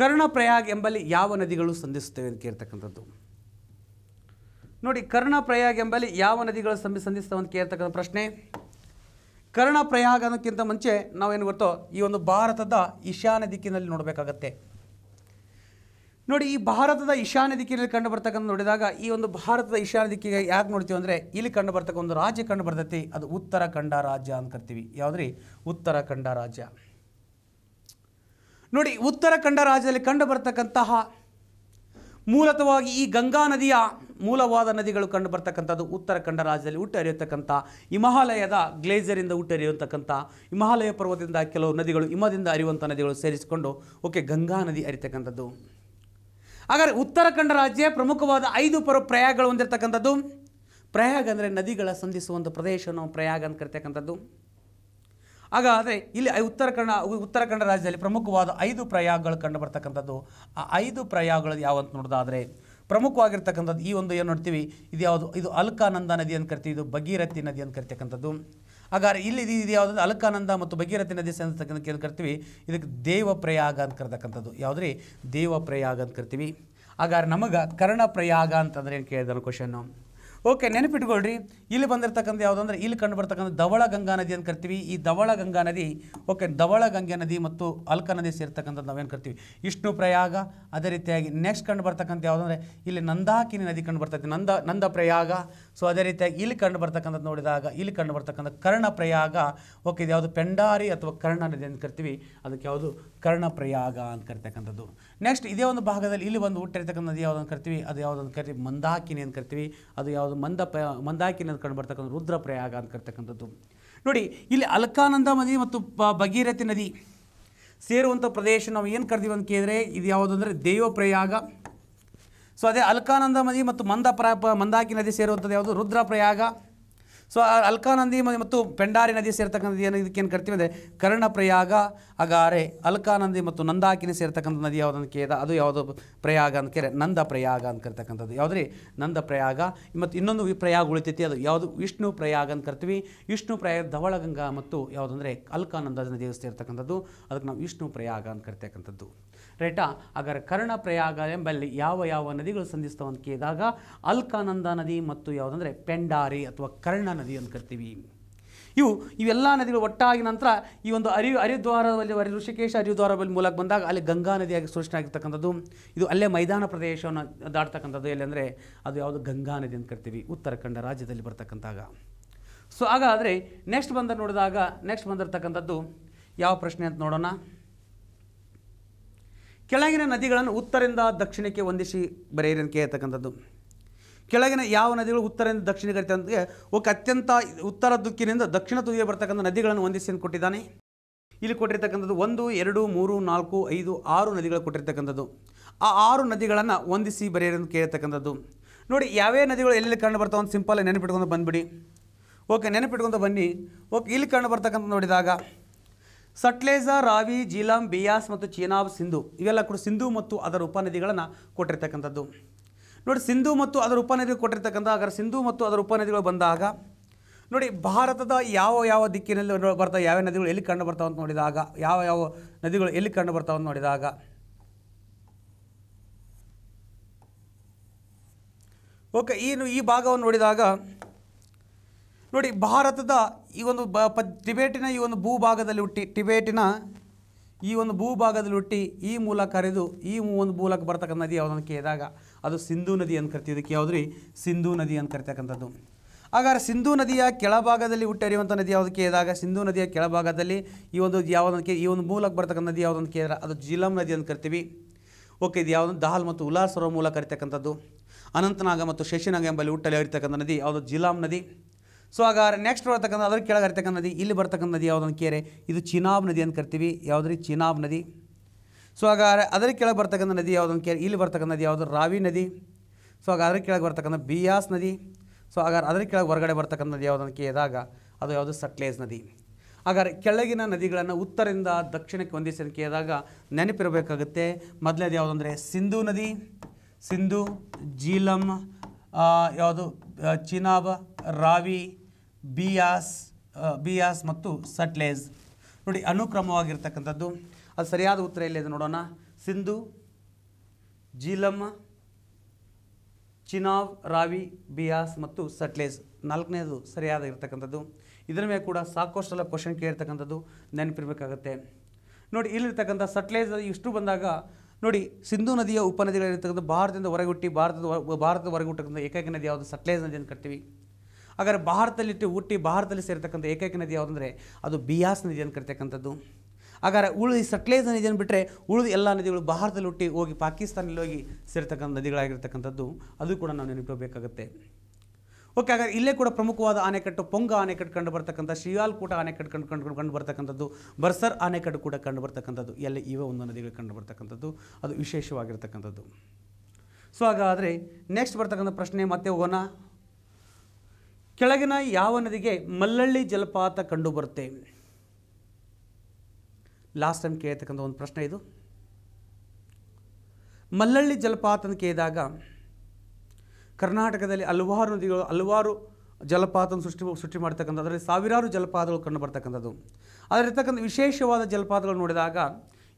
ಕರ್ಣಪ್ರಯಾಗ್ ಎಂಬಲ್ಲಿ ಯಾವ ನದಿಗಳು ಸಂಧಿಸುತ್ತವೆ ಅಂತ ಕೇಳ್ತಕ್ಕಂಥದ್ದು ನೋಡಿ ಕರ್ಣಪ್ರಯಾಗ್ ಎಂಬಲ್ಲಿ ಯಾವ ನದಿಗಳು ಸಂಧಿ ಸಂಧಿಸ್ತವೆ ಅಂತ ಕೇಳ್ತಕ್ಕಂಥ ಪ್ರಶ್ನೆ ಕರ್ಣ ಪ್ರಯಾಗ ಅನ್ನೋಕ್ಕಿಂತ ಮುಂಚೆ ನಾವೇನು ಗೊತ್ತೋ ಈ ಒಂದು ಭಾರತದ ಈಶಾನ್ಯ ದಿಕ್ಕಿನಲ್ಲಿ ನೋಡಬೇಕಾಗತ್ತೆ ನೋಡಿ ಈ ಭಾರತದ ಈಶಾನ್ಯ ದಿಕ್ಕಿನಲ್ಲಿ ಕಂಡು ಬರ್ತಕ್ಕಂಥ ನೋಡಿದಾಗ ಈ ಒಂದು ಭಾರತದ ಈಶಾನ್ಯ ದಿಕ್ಕಿಗೆ ಯಾಕೆ ನೋಡ್ತೀವಿ ಅಂದರೆ ಇಲ್ಲಿ ಕಂಡು ಬರ್ತಕ್ಕ ಒಂದು ರಾಜ್ಯ ಕಂಡು ಬರ್ತೈತಿ ಅದು ಉತ್ತರಖಂಡ ರಾಜ್ಯ ಅಂತ ಕರಿತೀವಿ ಯಾವುದ್ರಿ ಉತ್ತರಖಂಡ ರಾಜ್ಯ ನೋಡಿ ಕಂಡ ರಾಜ್ಯದಲ್ಲಿ ಕಂಡು ಬರ್ತಕ್ಕಂತಹ ಮೂಲತವಾಗಿ ಈ ಗಂಗಾ ನದಿಯ ಮೂಲವಾದ ನದಿಗಳು ಕಂಡು ಬರ್ತಕ್ಕಂಥದ್ದು ಉತ್ತರ ರಾಜ್ಯದಲ್ಲಿ ಹುಟ್ಟಿ ಹರಿಯತಕ್ಕಂಥ ಹಿಮಾಲಯದ ಗ್ಲೇಜರಿಂದ ಹುಟ್ಟಿ ಹರಿಯುವಂತಕ್ಕಂಥ ಹಿಮಾಲಯ ಪರ್ವತದಿಂದ ಕೆಲವು ನದಿಗಳು ಹಿಮದಿಂದ ಹರಿಯುವಂಥ ನದಿಗಳು ಸೇರಿಸಿಕೊಂಡು ಓಕೆ ಗಂಗಾ ನದಿ ಹರಿತಕ್ಕಂಥದ್ದು ಹಾಗಾದರೆ ಉತ್ತರ ಕಂಡ ರಾಜ್ಯ ಪ್ರಮುಖವಾದ ಐದು ಪರ್ವ ಪ್ರಯಾಗಗಳು ಹೊಂದಿರತಕ್ಕಂಥದ್ದು ಪ್ರಯಾಗ ಅಂದರೆ ನದಿಗಳ ಸಂಧಿಸುವ ಪ್ರದೇಶವನ್ನು ಪ್ರಯಾಗ ಅಂತ ಕರಿತಕ್ಕಂಥದ್ದು ಹಾಗಾದರೆ ಇಲ್ಲಿ ಉತ್ತರ ಕನ್ನಡ ಉತ್ತರ ಕನ್ನಡ ರಾಜ್ಯದಲ್ಲಿ ಪ್ರಮುಖವಾದ ಐದು ಪ್ರಯಾಗಗಳು ಕಂಡು ಬರ್ತಕ್ಕಂಥದ್ದು ಆ ಐದು ಪ್ರಯಾಗಗಳು ಯಾವಂತ ನೋಡೋದಾದರೆ ಪ್ರಮುಖವಾಗಿರ್ತಕ್ಕಂಥದ್ದು ಈ ಒಂದು ಏನು ನೋಡ್ತೀವಿ ಇದು ಯಾವುದು ಇದು ಅಲ್ಕಾನಂದ ನದಿ ಅಂತ ಕರಿತೀವಿ ಇದು ಭಗೀರಥಿ ನದಿ ಅಂತ ಕರಿತಕ್ಕಂಥದ್ದು ಹಾಗಾದ್ರೆ ಇಲ್ಲಿ ಇದು ಯಾವುದಂದ್ರೆ ಅಲ್ಕಾನಂದ ಮತ್ತು ಭಗೀರಥಿ ನದಿ ಸೇರಿಸ್ತಕ್ಕಂಥ ಏನು ಕರಿತೀವಿ ಇದಕ್ಕೆ ದೇವಪ್ರಯಾಗ ಅಂತ ಕರ್ತಕ್ಕಂಥದ್ದು ಯಾವುದ್ರಿ ದೇವಪ್ರಯಾಗ ಅಂತ ಕರಿತೀವಿ ಹಾಗಾದ್ರೆ ನಮಗೆ ಕರ್ಣಪ್ರಯಾಗ ಅಂತಂದ್ರೆ ಏನು ಕೇಳಿದ್ರು ಕ್ವಶನ್ನು ಓಕೆ ನೆನಪಿಟ್ಕೊಳ್ರಿ ಇಲ್ಲಿ ಬಂದಿರತಕ್ಕಂಥ ಯಾವುದಂದ್ರೆ ಇಲ್ಲಿ ಕಂಡು ಬರ್ತಕ್ಕಂಥ ಧವಳ ಗಂಗಾ ನದಿ ಅಂತ ಕರಿತೀವಿ ಈ ಧವಳ ಗಂಗಾ ನದಿ ಓಕೆ ಧವಳ ಗಂಗಾ ನದಿ ಮತ್ತು ಅಲ್ಕ ನದಿ ಸೇರ್ತಕ್ಕಂಥದ್ದು ನಾವೇನು ಕರ್ತೀವಿ ವಿಷ್ಣು ಪ್ರಯಾಗ ಅದೇ ರೀತಿಯಾಗಿ ನೆಕ್ಸ್ಟ್ ಕಂಡು ಬರ್ತಕ್ಕಂಥ ಯಾವುದಂದರೆ ಇಲ್ಲಿ ನಂದಾಕಿನಿ ನದಿ ಕಂಡು ಬರ್ತೈತಿ ನಂದ ನಂದ ಪ್ರಯಾಗ ಸೊ ಅದೇ ರೀತಿಯಾಗಿ ಇಲ್ಲಿ ಕಂಡು ಬರ್ತಕ್ಕಂಥದ್ದು ನೋಡಿದಾಗ ಇಲ್ಲಿ ಕಂಡು ಬರ್ತಕ್ಕಂಥ ಕರ್ಣ ಪ್ರಯಾಗ ಓಕೆ ಇದು ಯಾವುದು ಪೆಂಡಾರಿ ಅಥವಾ ಕರ್ಣ ನದಿ ಅಂತ ಕರಿತೀವಿ ಅದಕ್ಕೆ ಯಾವುದು ಕರ್ಣ ಪ್ರಯಾಗ ಅಂತ ಕರಿತಕ್ಕಂಥದ್ದು ನೆಕ್ಸ್ಟ್ ಇದೇ ಒಂದು ಭಾಗದಲ್ಲಿ ಇಲ್ಲಿ ಒಂದು ಹುಟ್ಟಿರ್ತಕ್ಕಂಥ ನದಿ ಯಾವುದು ಅಂತ ಕರಿತೀವಿ ಅದು ಅಂತ ಕರಿತೀವಿ ಮಂದಾಕಿನಿ ಅಂತ ಕರಿತೀವಿ ಅದು ಯಾವುದು ಮಂದ ಪ ಮಂದಾಕಿನಲ್ಲಿ ಕಂಡುಬರ್ತಕ್ಕಂಥ ರುದ್ರಪ್ರಯಾಗ ಅಂತ ಕರ್ತಕ್ಕಂಥದ್ದು ನೋಡಿ ಇಲ್ಲಿ ಅಲ್ಕಾನಂದ ನದಿ ಮತ್ತು ಪ ಭಗೀರಥಿ ನದಿ ಸೇರುವಂಥ ಪ್ರದೇಶ ನಾವು ಏನು ಕರೆದೀವಿ ಅಂತ ಕೇಳಿದ್ರೆ ಇದು ಯಾವುದು ಯಾವುದಂದರೆ ದೇವಪ್ರಯಾಗ ಸೊ ಅದೇ ಅಲ್ಕಾನಂದ ನದಿ ಮತ್ತು ಮಂದ ಪ್ರ ಮಂದಾಕಿ ನದಿ ಸೇರುವಂಥದ್ದು ಯಾವುದು ರುದ್ರಪ್ರಯಾಗ ಸೊ ಅಲ್ಕಾ ಮ ಮತ್ತು ಪೆಂಡಾರಿ ನದಿ ಸೇರ್ತಕ್ಕಂಥದ್ದು ಏನು ಇದಕ್ಕೇನು ಕರಿತೀವಿ ಅಂದರೆ ಕರ್ಣಪ್ರಯಾಗ ಅಗಾರೆ ಅಲ್ಕಾ ನಂದಿ ಮತ್ತು ನಂದಾಕಿನಿ ಸೇರ್ತಕ್ಕಂಥ ನದಿ ಯಾವುದನ್ನು ಕೇದ ಅದು ಯಾವುದು ಪ್ರಯಾಗ ಅಂತ ಕೇರೆ ನಂದ ಪ್ರಯಾಗ ಅಂತ ಕರಿತಕ್ಕಂಥದ್ದು ಯಾವುದ್ರಿ ನಂದ ಪ್ರಯಾಗ ಮತ್ತು ಇನ್ನೊಂದು ವಿಪ್ರಯಾಗ ಉಳಿತೈತಿ ಅದು ಯಾವುದು ವಿಷ್ಣು ಪ್ರಯಾಗ ಅಂತ ಕರಿತೀವಿ ವಿಷ್ಣು ಪ್ರಯಾಗ ಧವಳಗಂಗಾ ಮತ್ತು ಯಾವುದಂದರೆ ಅಲ್ಕಾನಂದ ನದಿ ಸೇರ್ತಕ್ಕಂಥದ್ದು ಅದಕ್ಕೆ ನಾವು ವಿಷ್ಣು ಪ್ರಯಾಗ ಅಂತ ಕರಿತಕ್ಕಂಥದ್ದು ರೇಟ ಅಗರ ಕರ್ಣ ಪ್ರಯಾಗ ಎಂಬಲ್ಲಿ ಯಾವ ಯಾವ ನದಿಗಳು ಸಂಧಿಸ್ತವೆ ಅಂತ ಕೇಳಿದಾಗ ಅಲ್ಕಾನಂದ ನದಿ ಮತ್ತು ಯಾವುದಂದರೆ ಪೆಂಡಾರಿ ಅಥವಾ ಕರ್ಣ ನದಿ ಅಂತ ಕರಿತೀವಿ ಇವು ಇವೆಲ್ಲ ನದಿಗಳು ಒಟ್ಟಾಗಿ ನಂತರ ಈ ಒಂದು ಅರಿ ಹರಿದ್ವಾರದಲ್ಲಿ ಹರಿ ಋಷಿಕೇಶ ಹರಿದ್ವಾರ ಮೂಲಕ ಬಂದಾಗ ಅಲ್ಲಿ ಗಂಗಾ ನದಿಯಾಗಿ ಸೃಷ್ಟಿ ಆಗಿರ್ತಕ್ಕಂಥದ್ದು ಇದು ಅಲ್ಲೇ ಮೈದಾನ ಪ್ರದೇಶವನ್ನು ದಾಟ್ತಕ್ಕಂಥದ್ದು ಎಲ್ಲೆಂದರೆ ಅದು ಯಾವುದು ಗಂಗಾ ನದಿ ಅಂತ ಕರಿತೀವಿ ಉತ್ತರ ರಾಜ್ಯದಲ್ಲಿ ಬರ್ತಕ್ಕಂಥಾಗ ಸೊ ಹಾಗಾದರೆ ನೆಕ್ಸ್ಟ್ ಬಂದ ನೋಡಿದಾಗ ನೆಕ್ಸ್ಟ್ ಬಂದಿರತಕ್ಕಂಥದ್ದು ಯಾವ ಪ್ರಶ್ನೆ ಅಂತ ನೋಡೋಣ ಕೆಳಗಿನ ನದಿಗಳನ್ನು ಉತ್ತರದಿಂದ ದಕ್ಷಿಣಕ್ಕೆ ಹೊಂದಿಸಿ ಬರೆಯರಿಕೆ ಇರ್ತಕ್ಕಂಥದ್ದು ಕೆಳಗಿನ ಯಾವ ನದಿಗಳು ಉತ್ತರದಿಂದ ದಕ್ಷಿಣಕ್ಕೆ ಇರ್ತಕ್ಕಂಥದ್ದು ಓಕೆ ಅತ್ಯಂತ ಉತ್ತರ ದುಕ್ಕಿನಿಂದ ದಕ್ಷಿಣ ತುದಿಗೆ ಬರ್ತಕ್ಕಂಥ ನದಿಗಳನ್ನು ಹೊಂದಿಸಿ ಕೊಟ್ಟಿದ್ದಾನೆ ಇಲ್ಲಿ ಕೊಟ್ಟಿರ್ತಕ್ಕಂಥದ್ದು ಒಂದು ಎರಡು ಮೂರು ನಾಲ್ಕು ಐದು ಆರು ನದಿಗಳು ಕೊಟ್ಟಿರ್ತಕ್ಕಂಥದ್ದು ಆ ಆರು ನದಿಗಳನ್ನು ಹೊಂದಿಸಿ ಬರೆಯೋದನ್ನು ಕೇಳಿರ್ತಕ್ಕಂಥದ್ದು ನೋಡಿ ಯಾವ್ಯಾವ ನದಿಗಳು ಎಲ್ಲೆಲ್ಲಿ ಕಂಡು ಬರ್ತಾವೆ ಅಂತ ಸಿಂಪಲ್ ನೆನಪಿಟ್ಕೊಂಡು ಬಂದುಬಿಡಿ ಓಕೆ ನೆನಪಿಟ್ಕೊಂಡು ಬನ್ನಿ ಓಕೆ ಇಲ್ಲಿ ಕಂಡು ಬರ್ತಕ್ಕಂಥ ನೋಡಿದಾಗ ಸಟ್ಲೇಜ ರಾವಿ ಜೀಲಂ ಬಿಯಾಸ್ ಮತ್ತು ಚೀನಾಬ್ ಸಿಂಧು ಇವೆಲ್ಲ ಕೂಡ ಸಿಂಧು ಮತ್ತು ಅದರ ಉಪನದಿಗಳನ್ನು ಕೊಟ್ಟಿರ್ತಕ್ಕಂಥದ್ದು ನೋಡಿ ಸಿಂಧು ಮತ್ತು ಅದರ ಉಪನದಿಗಳು ಕೊಟ್ಟಿರ್ತಕ್ಕಂಥ ಅದರ ಸಿಂಧು ಮತ್ತು ಅದರ ಉಪನದಿಗಳು ಬಂದಾಗ ನೋಡಿ ಭಾರತದ ಯಾವ ಯಾವ ದಿಕ್ಕಿನಲ್ಲಿ ಬರ್ತಾ ಯಾವ ನದಿಗಳು ಎಲ್ಲಿ ಕಂಡು ಬರ್ತಾವಂತ ನೋಡಿದಾಗ ಯಾವ ಯಾವ ನದಿಗಳು ಎಲ್ಲಿ ಕಂಡು ಬರ್ತಾವಂತ ನೋಡಿದಾಗ ಓಕೆ ಈ ಈ ಭಾಗವನ್ನು ನೋಡಿದಾಗ ನೋಡಿ ಭಾರತದ ಈ ಒಂದು ಬ ಪ ಟಿಬೇಟಿನ ಈ ಒಂದು ಭೂಭಾಗದಲ್ಲಿ ಹುಟ್ಟಿ ಟಿಬೇಟಿನ ಈ ಒಂದು ಭೂಭಾಗದಲ್ಲಿ ಹುಟ್ಟಿ ಈ ಮೂಲಕ ಕರೆದು ಈ ಒಂದು ಮೂಲಕ ಬರ್ತಕ್ಕಂಥ ನದಿ ಯಾವುದನ್ನು ಕೇಳಿದಾಗ ಅದು ಸಿಂಧೂ ನದಿ ಅಂತ ಕರಿತೀವಿ ಇದಕ್ಕೆ ಯಾವುದು ರೀ ಸಿಂಧೂ ನದಿ ಅಂತ ಕರಿತಕ್ಕಂಥದ್ದು ಹಾಗಾದ್ರೆ ಸಿಂಧೂ ನದಿಯ ಕೆಳಭಾಗದಲ್ಲಿ ಹುಟ್ಟರಿಯುವಂಥ ನದಿ ಯಾವುದು ಇದ್ದಾಗ ಸಿಂಧೂ ನದಿಯ ಕೆಳಭಾಗದಲ್ಲಿ ಈ ಒಂದು ಯಾವುದನ್ನು ಕೇ ಈ ಒಂದು ಮೂಲಕ ಬರ್ತಕ್ಕಂಥ ನದಿ ಯಾವುದನ್ನು ಕೇಳಿದ್ರೆ ಅದು ಜಿಲಂ ನದಿ ಅಂತ ಕರಿತೀವಿ ಓಕೆ ಇದು ಯಾವುದೊಂದು ದಾಹಲ್ ಮತ್ತು ಉಲ್ಲಾಸರ ಸರೋವರ ಮೂಲಕ ಕರಿತಕ್ಕಂಥದ್ದು ಅನಂತನಾಗ ಮತ್ತು ಶಶಿನಾಗ ಎಂಬಲ್ಲಿ ಹುಟ್ಟಲ್ಲಿ ಹರಿತಕ್ಕಂಥ ನದಿ ಯಾವುದು ಜಿಲಾಂ ನದಿ ಸೊ ಹಾಗಾದ್ರೆ ನೆಕ್ಸ್ಟ್ ಬರ್ತಕ್ಕಂಥ ಅದ್ರ ಕೆಳಗೆ ಹರಿತಕ್ಕಂಥ ನದಿ ಇಲ್ಲಿ ಬರ್ತಕ್ಕಂಥ ನದಿ ಯಾವುದೊಂದು ಕೆರೆ ಇದು ಚಿನಾಬ್ ನದಿ ಅಂತ ಕರಿತೀವಿ ಯಾವುದ್ರಿ ಚಿನಾಬ್ ನದಿ ಸೊ ಆಗ ಅದರ ಕೆಳಗೆ ಬರ್ತಕ್ಕಂಥ ನದಿ ಯಾವುದೊಂದು ಕೆರೆ ಇಲ್ಲಿ ಬರ್ತಕ್ಕಂಥ ನದಿ ಯಾವುದು ರಾವಿ ನದಿ ಸೊ ಆಗ ಅದ್ರ ಕೆಳಗೆ ಬರ್ತಕ್ಕಂಥ ಬಿಯಾಸ್ ನದಿ ಸೊ ಹಾಗಾದ್ರೆ ಅದ್ರ ಕೆಳಗೆ ಹೊರಗಡೆ ಬರ್ತಕ್ಕಂಥ ನದಿ ಯಾವುದನ್ನು ಕೇಳಿದಾಗ ಅದು ಯಾವುದು ಸಟ್ಲೇಜ್ ನದಿ ಹಾಗಾದ್ರೆ ಕೆಳಗಿನ ನದಿಗಳನ್ನು ಉತ್ತರದಿಂದ ದಕ್ಷಿಣಕ್ಕೆ ಹೊಂದಿಸಿದ ಕೇಳಿದಾಗ ನೆನಪಿರಬೇಕಾಗುತ್ತೆ ಮೊದಲೇದು ಯಾವುದಂದರೆ ಸಿಂಧು ನದಿ ಸಿಂಧು ಜೀಲಂ ಯಾವುದು ಚಿನಾಬ್ ರಾವಿ ಬಿಯಾಸ್ ಬಿಯಾಸ್ ಮತ್ತು ಸಟ್ಲೇಜ್ ನೋಡಿ ಅನುಕ್ರಮವಾಗಿರ್ತಕ್ಕಂಥದ್ದು ಅದು ಸರಿಯಾದ ಉತ್ತರ ಎಲ್ಲಿದೆ ನೋಡೋಣ ಸಿಂಧು ಜೀಲಮ್ಮ ಚಿನಾವ್ ರಾವಿ ಬಿಯಾಸ್ ಮತ್ತು ಸಟ್ಲೇಜ್ ನಾಲ್ಕನೇದು ಸರಿಯಾದ ಇರತಕ್ಕಂಥದ್ದು ಇದರ ಮೇಲೆ ಕೂಡ ಸಾಕಷ್ಟೆಲ್ಲ ಕ್ವಶನ್ ಕೇಳಿರ್ತಕ್ಕಂಥದ್ದು ನೆನಪಿರಬೇಕಾಗತ್ತೆ ನೋಡಿ ಇಲ್ಲಿರ್ತಕ್ಕಂಥ ಸಟ್ಲೇಜ್ ಇಷ್ಟು ಬಂದಾಗ ನೋಡಿ ಸಿಂಧು ನದಿಯ ಉಪನದಿಗಳಿರ್ತಕ್ಕಂಥ ಭಾರತದಿಂದ ಹೊರಗುಟ್ಟಿ ಭಾರತದ ಭಾರತದ ಹೊರಗುಟ್ಟಕ್ಕಂಥ ಏಕೈಕ ನದಿ ಯಾವುದು ಸಟ್ಲೇಜ್ ನದಿ ಅಂತ ಹಾಗಾದ್ರೆ ಭಾರತದಲ್ಲಿ ಹುಟ್ಟಿ ಭಾರತದಲ್ಲಿ ಸೇರ್ತಕ್ಕಂಥ ಏಕೈಕ ನದಿ ಯಾವುದಂದರೆ ಅದು ಬಿಯಾಸ್ ನದಿ ಅಂತ ಕರಿತಕ್ಕಂಥದ್ದು ಹಾಗಾದರೆ ಉಳಿದ ಸಟ್ಲೇಜ್ ನದಿಯನ್ನು ಬಿಟ್ಟರೆ ಉಳಿದ ಎಲ್ಲ ನದಿಗಳು ಭಾರತದಲ್ಲಿ ಹುಟ್ಟಿ ಹೋಗಿ ಪಾಕಿಸ್ತಾನದಲ್ಲಿ ಹೋಗಿ ಸೇರ್ತಕ್ಕಂಥ ನದಿಗಳಾಗಿರ್ತಕ್ಕಂಥದ್ದು ಅದು ಕೂಡ ನಾವು ನೆನಪಿಡಬೇಕಾಗುತ್ತೆ ಓಕೆ ಹಾಗಾದ್ರೆ ಇಲ್ಲೇ ಕೂಡ ಪ್ರಮುಖವಾದ ಆನೆಕಟ್ಟು ಪೊಂಗ ಆನೆಕಟ್ಟು ಕಂಡು ಬರ್ತಕ್ಕಂಥ ಕೂಟ ಆನೆಕಟ್ಟು ಕಂಡು ಕಂಡು ಕಂಡು ಬರ್ತಕ್ಕಂಥದ್ದು ಬರ್ಸರ್ ಆನೆಕಟ್ಟು ಕೂಡ ಕಂಡು ಬರ್ತಕ್ಕಂಥದ್ದು ಎಲ್ಲ ಇವೇ ಒಂದು ನದಿಗಳು ಕಂಡು ಬರ್ತಕ್ಕಂಥದ್ದು ಅದು ವಿಶೇಷವಾಗಿರ್ತಕ್ಕಂಥದ್ದು ಸೊ ಹಾಗಾದರೆ ನೆಕ್ಸ್ಟ್ ಬರ್ತಕ್ಕಂಥ ಪ್ರಶ್ನೆ ಮತ್ತೆ ಹೋಗೋಣ ಕೆಳಗಿನ ಯಾವ ನದಿಗೆ ಮಲ್ಲಳ್ಳಿ ಜಲಪಾತ ಕಂಡುಬರುತ್ತೆ ಲಾಸ್ಟ್ ಟೈಮ್ ಕೇಳತಕ್ಕಂಥ ಒಂದು ಪ್ರಶ್ನೆ ಇದು ಮಲ್ಲಳ್ಳಿ ಜಲಪಾತ ಅಂತ ಕೇಳಿದಾಗ ಕರ್ನಾಟಕದಲ್ಲಿ ಹಲವಾರು ನದಿಗಳು ಹಲವಾರು ಜಲಪಾತನ ಸೃಷ್ಟಿ ಸೃಷ್ಟಿ ಮಾಡ್ತಕ್ಕಂಥದ್ದು ಅದರಲ್ಲಿ ಸಾವಿರಾರು ಜಲಪಾತಗಳು ಕಂಡು ಬರ್ತಕ್ಕಂಥದ್ದು ಅದರಲ್ಲಿರ್ತಕ್ಕಂಥ ವಿಶೇಷವಾದ ಜಲಪಾತಗಳು ನೋಡಿದಾಗ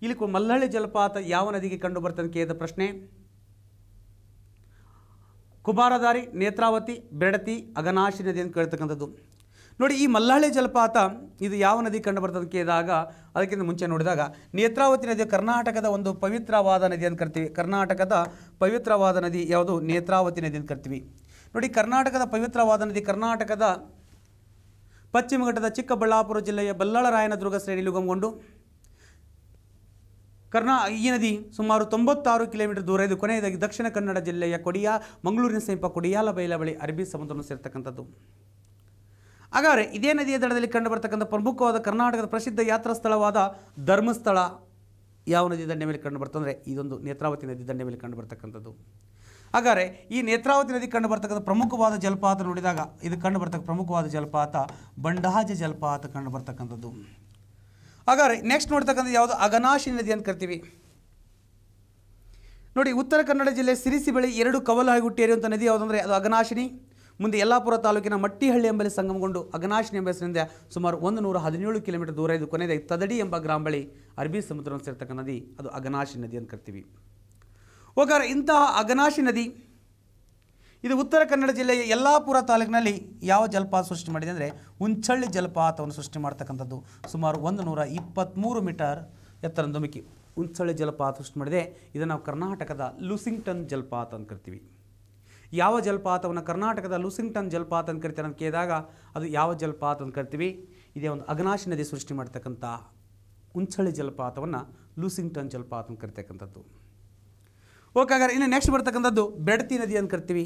ಇಲ್ಲಿ ಮಲ್ಲಳ್ಳಿ ಜಲಪಾತ ಯಾವ ನದಿಗೆ ಕಂಡು ಅಂತ ಕೇಳಿದ ಪ್ರಶ್ನೆ ಕುಮಾರಧಾರಿ ನೇತ್ರಾವತಿ ಬೆಡತಿ ಅಗನಾಶಿ ನದಿ ಅಂತ ಕೇಳ್ತಕ್ಕಂಥದ್ದು ನೋಡಿ ಈ ಮಲ್ಲಾಳೆ ಜಲಪಾತ ಇದು ಯಾವ ನದಿ ಕಂಡು ಬರ್ತದೆ ಕೇಳಿದಾಗ ಅದಕ್ಕಿಂತ ಮುಂಚೆ ನೋಡಿದಾಗ ನೇತ್ರಾವತಿ ನದಿ ಕರ್ನಾಟಕದ ಒಂದು ಪವಿತ್ರವಾದ ನದಿ ಅಂತ ಕರಿತೀವಿ ಕರ್ನಾಟಕದ ಪವಿತ್ರವಾದ ನದಿ ಯಾವುದು ನೇತ್ರಾವತಿ ನದಿ ಅಂತ ಕರಿತೀವಿ ನೋಡಿ ಕರ್ನಾಟಕದ ಪವಿತ್ರವಾದ ನದಿ ಕರ್ನಾಟಕದ ಪಶ್ಚಿಮ ಘಟ್ಟದ ಚಿಕ್ಕಬಳ್ಳಾಪುರ ಜಿಲ್ಲೆಯ ಬಲ್ಲಾಳರಾಯನದುರ್ಗ ಶ್ರೇಣಿಯಲ್ಲಿ ಉಗಮಗೊಂಡು ಕರ್ನಾ ಈ ನದಿ ಸುಮಾರು ತೊಂಬತ್ತಾರು ಕಿಲೋಮೀಟರ್ ದೂರ ಇದು ಕೊನೆಯದಾಗಿ ದಕ್ಷಿಣ ಕನ್ನಡ ಜಿಲ್ಲೆಯ ಕೊಡಿಯ ಮಂಗಳೂರಿನ ಸಮೀಪ ಕೊಡಿಯಾಲ ಬೈಲ ಬಳಿ ಅರಬ್ಬಿ ಸಮುದ್ರವನ್ನು ಸೇರ್ತಕ್ಕಂಥದ್ದು ಹಾಗಾದರೆ ಇದೇ ನದಿಯ ದಡದಲ್ಲಿ ಕಂಡುಬರ್ತಕ್ಕಂಥ ಪ್ರಮುಖವಾದ ಕರ್ನಾಟಕದ ಪ್ರಸಿದ್ಧ ಯಾತ್ರಾ ಸ್ಥಳವಾದ ಧರ್ಮಸ್ಥಳ ಯಾವ ನದಿ ದಂಡೆ ಮೇಲೆ ಕಂಡು ಬರ್ತಂದರೆ ಇದೊಂದು ನೇತ್ರಾವತಿ ನದಿ ದಂಡೆ ಮೇಲೆ ಕಂಡು ಬರ್ತಕ್ಕಂಥದ್ದು ಹಾಗಾದರೆ ಈ ನೇತ್ರಾವತಿ ನದಿ ಕಂಡು ಬರ್ತಕ್ಕಂಥ ಪ್ರಮುಖವಾದ ಜಲಪಾತ ನೋಡಿದಾಗ ಇದು ಕಂಡು ಪ್ರಮುಖವಾದ ಜಲಪಾತ ಬಂಡಾಜ ಜಲಪಾತ ಕಂಡು ಬರ್ತಕ್ಕಂಥದ್ದು ಹಾಗಾದ್ರೆ ನೆಕ್ಸ್ಟ್ ನೋಡ್ತಕ್ಕಂಥ ಯಾವುದು ಅಗನಾಶಿ ನದಿ ಅಂತ ಕರಿತೀವಿ ನೋಡಿ ಉತ್ತರ ಕನ್ನಡ ಜಿಲ್ಲೆ ಸಿರಿಸಿ ಬಳಿ ಎರಡು ಕವಲು ಹಾಗೂ ಅಂತ ನದಿ ಯಾವುದಂದ್ರೆ ಅದು ಅಗನಾಶಿನಿ ಮುಂದೆ ಯಲ್ಲಾಪುರ ತಾಲೂಕಿನ ಮಟ್ಟಿಹಳ್ಳಿ ಎಂಬಲ್ಲಿ ಸಂಗಮಗೊಂಡು ಅಗನಾಶಿನಿ ಎಂಬ ಹೆಸರಿನಿಂದ ಸುಮಾರು ಒಂದು ನೂರ ಹದಿನೇಳು ಕಿಲೋಮೀಟರ್ ದೂರ ಇದು ಕೊನೆಯದಾಗಿ ತದಡಿ ಎಂಬ ಗ್ರಾಮ ಬಳಿ ಅರಬ್ಬಿ ಸಮುದ್ರವನ್ನು ಸೇರ್ತಕ್ಕ ನದಿ ಅದು ಅಗನಾಶಿ ನದಿ ಅಂತ ಕರಿತೀವಿ ಹೋಗಾರ ಇಂತಹ ಅಗನಾಶಿ ನದಿ ಇದು ಉತ್ತರ ಕನ್ನಡ ಜಿಲ್ಲೆಯ ಯಲ್ಲಾಪುರ ತಾಲೂಕಿನಲ್ಲಿ ಯಾವ ಜಲಪಾತ ಸೃಷ್ಟಿ ಮಾಡಿದೆ ಅಂದರೆ ಉಂಚಳ್ಳಿ ಜಲಪಾತವನ್ನು ಸೃಷ್ಟಿ ಮಾಡ್ತಕ್ಕಂಥದ್ದು ಸುಮಾರು ಒಂದು ನೂರ ಇಪ್ಪತ್ತ್ಮೂರು ಮೀಟರ್ ಎತ್ತರ ಧುಮುಕಿ ಉಂಚಳ್ಳಿ ಜಲಪಾತ ಸೃಷ್ಟಿ ಮಾಡಿದೆ ಇದನ್ನು ನಾವು ಕರ್ನಾಟಕದ ಲೂಸಿಂಗ್ಟನ್ ಜಲಪಾತ ಅಂತ ಕರಿತೀವಿ ಯಾವ ಜಲಪಾತವನ್ನು ಕರ್ನಾಟಕದ ಲೂಸಿಂಗ್ಟನ್ ಜಲಪಾತ ಅಂತ ಕರಿತಾರೆ ಅಂತ ಕೇಳಿದಾಗ ಅದು ಯಾವ ಜಲಪಾತ ಅಂತ ಕರಿತೀವಿ ಇದೇ ಒಂದು ಅಗ್ನಾಶಿ ನದಿ ಸೃಷ್ಟಿ ಮಾಡ್ತಕ್ಕಂಥ ಉಂಚಳ್ಳಿ ಜಲಪಾತವನ್ನು ಲೂಸಿಂಗ್ಟನ್ ಜಲಪಾತ ಅಂತ ಕರಿತಕ್ಕಂಥದ್ದು ಓಕೆ ಹಾಗಾದ್ರೆ ಇನ್ನು ನೆಕ್ಸ್ಟ್ ಬರ್ತಕ್ಕಂಥದ್ದು ಬೆಡ್ತಿ ನದಿ ಅಂತ ಕರಿತೀವಿ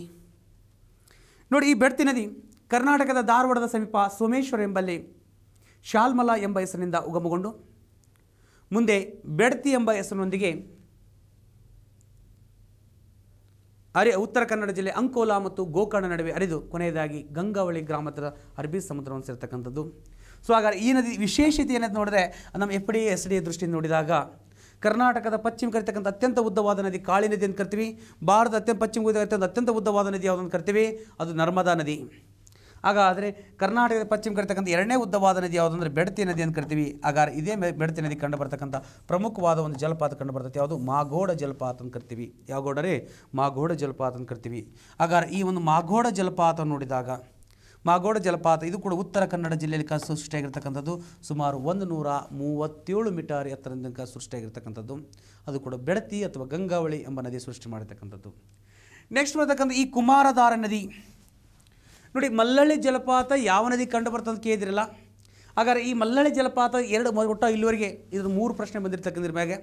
ನೋಡಿ ಈ ಬೆಡ್ತಿ ನದಿ ಕರ್ನಾಟಕದ ಧಾರವಾಡದ ಸಮೀಪ ಸೋಮೇಶ್ವರ ಎಂಬಲ್ಲಿ ಶಾಲ್ಮಲ ಎಂಬ ಹೆಸರಿನಿಂದ ಉಗಮಗೊಂಡು ಮುಂದೆ ಬೆಡ್ತಿ ಎಂಬ ಹೆಸರಿನೊಂದಿಗೆ ಅರೆ ಉತ್ತರ ಕನ್ನಡ ಜಿಲ್ಲೆ ಅಂಕೋಲಾ ಮತ್ತು ಗೋಕರ್ಣ ನಡುವೆ ಅರಿದು ಕೊನೆಯದಾಗಿ ಗಂಗಾವಳಿ ಗ್ರಾಮದ ಅರಬ್ಬಿ ಸಮುದ್ರವನ್ನು ಸೇರ್ತಕ್ಕಂಥದ್ದು ಸೊ ಹಾಗಾದರೆ ಈ ನದಿ ವಿಶೇಷತೆ ಏನಂತ ನೋಡಿದ್ರೆ ನಮ್ಮ ಎಫ್ ಡಿ ಎಸ್ ಡಿ ದೃಷ್ಟಿಯಿಂದ ನೋಡಿದಾಗ ಕರ್ನಾಟಕದ ಪಶ್ಚಿಮ ಕರಿತಕ್ಕಂಥ ಅತ್ಯಂತ ಉದ್ದವಾದ ನದಿ ಕಾಳಿ ನದಿ ಅಂತ ಕರಿತೀವಿ ಭಾರತದ ಅತ್ಯಂತ ಪಶ್ಚಿಮ ಕರಿತಕ್ಕಂಥ ಅತ್ಯಂತ ಉದ್ದವಾದ ನದಿ ಯಾವುದನ್ನು ಕರಿತೀವಿ ಅದು ನರ್ಮದಾ ನದಿ ಹಾಗಾದರೆ ಕರ್ನಾಟಕದ ಪಶ್ಚಿಮ ಕರಿತಕ್ಕಂಥ ಎರಡನೇ ಉದ್ದವಾದ ನದಿ ಯಾವುದಂದ್ರೆ ಬೆಡತಿ ನದಿ ಅಂತ ಕರಿತೀವಿ ಹಾಗಾದ್ರೆ ಇದೇ ಬೆಡತಿ ನದಿ ಕಂಡು ಬರ್ತಕ್ಕಂಥ ಪ್ರಮುಖವಾದ ಒಂದು ಜಲಪಾತ ಕಂಡು ಬರ್ತದೆ ಯಾವುದು ಮಾಗೋಡ ಜಲಪಾತ ಅಂತ ಕರಿತೀವಿ ಯಾವ ಗೌಡರೇ ಮಾಗೋಡ ಜಲಪಾತ ಅಂತ ಕರಿತೀವಿ ಹಾಗಾದ್ರೆ ಈ ಒಂದು ಮಾಗೋಡ ಜಲಪಾತ ನೋಡಿದಾಗ ಮಾಗೋಡ ಜಲಪಾತ ಇದು ಕೂಡ ಉತ್ತರ ಕನ್ನಡ ಜಿಲ್ಲೆಯಲ್ಲಿ ಕ ಸೃಷ್ಟಿಯಾಗಿರ್ತಕ್ಕಂಥದ್ದು ಸುಮಾರು ಒಂದು ನೂರ ಮೂವತ್ತೇಳು ಮೀಟರ್ ಎತ್ತರದಿಂದ ಸೃಷ್ಟಿಯಾಗಿರ್ತಕ್ಕಂಥದ್ದು ಅದು ಕೂಡ ಬೆಡತಿ ಅಥವಾ ಗಂಗಾವಳಿ ಎಂಬ ನದಿ ಸೃಷ್ಟಿ ಮಾಡಿರ್ತಕ್ಕಂಥದ್ದು ನೆಕ್ಸ್ಟ್ ಬರ್ತಕ್ಕಂಥ ಈ ಕುಮಾರಧಾರ ನದಿ ನೋಡಿ ಮಲ್ಲಳ್ಳಿ ಜಲಪಾತ ಯಾವ ನದಿ ಕಂಡು ಬರ್ತದೆ ಕೇಳಿದಿರಲ್ಲ ಹಾಗಾದ್ರೆ ಈ ಮಲ್ಲಳ್ಳಿ ಜಲಪಾತ ಎರಡು ಒಟ್ಟ ಇಲ್ಲಿವರೆಗೆ ಇದ್ರ ಮೂರು ಪ್ರಶ್ನೆ ಬಂದಿರ್ತಕ್ಕಂಥ ಮ್ಯಾಗೆ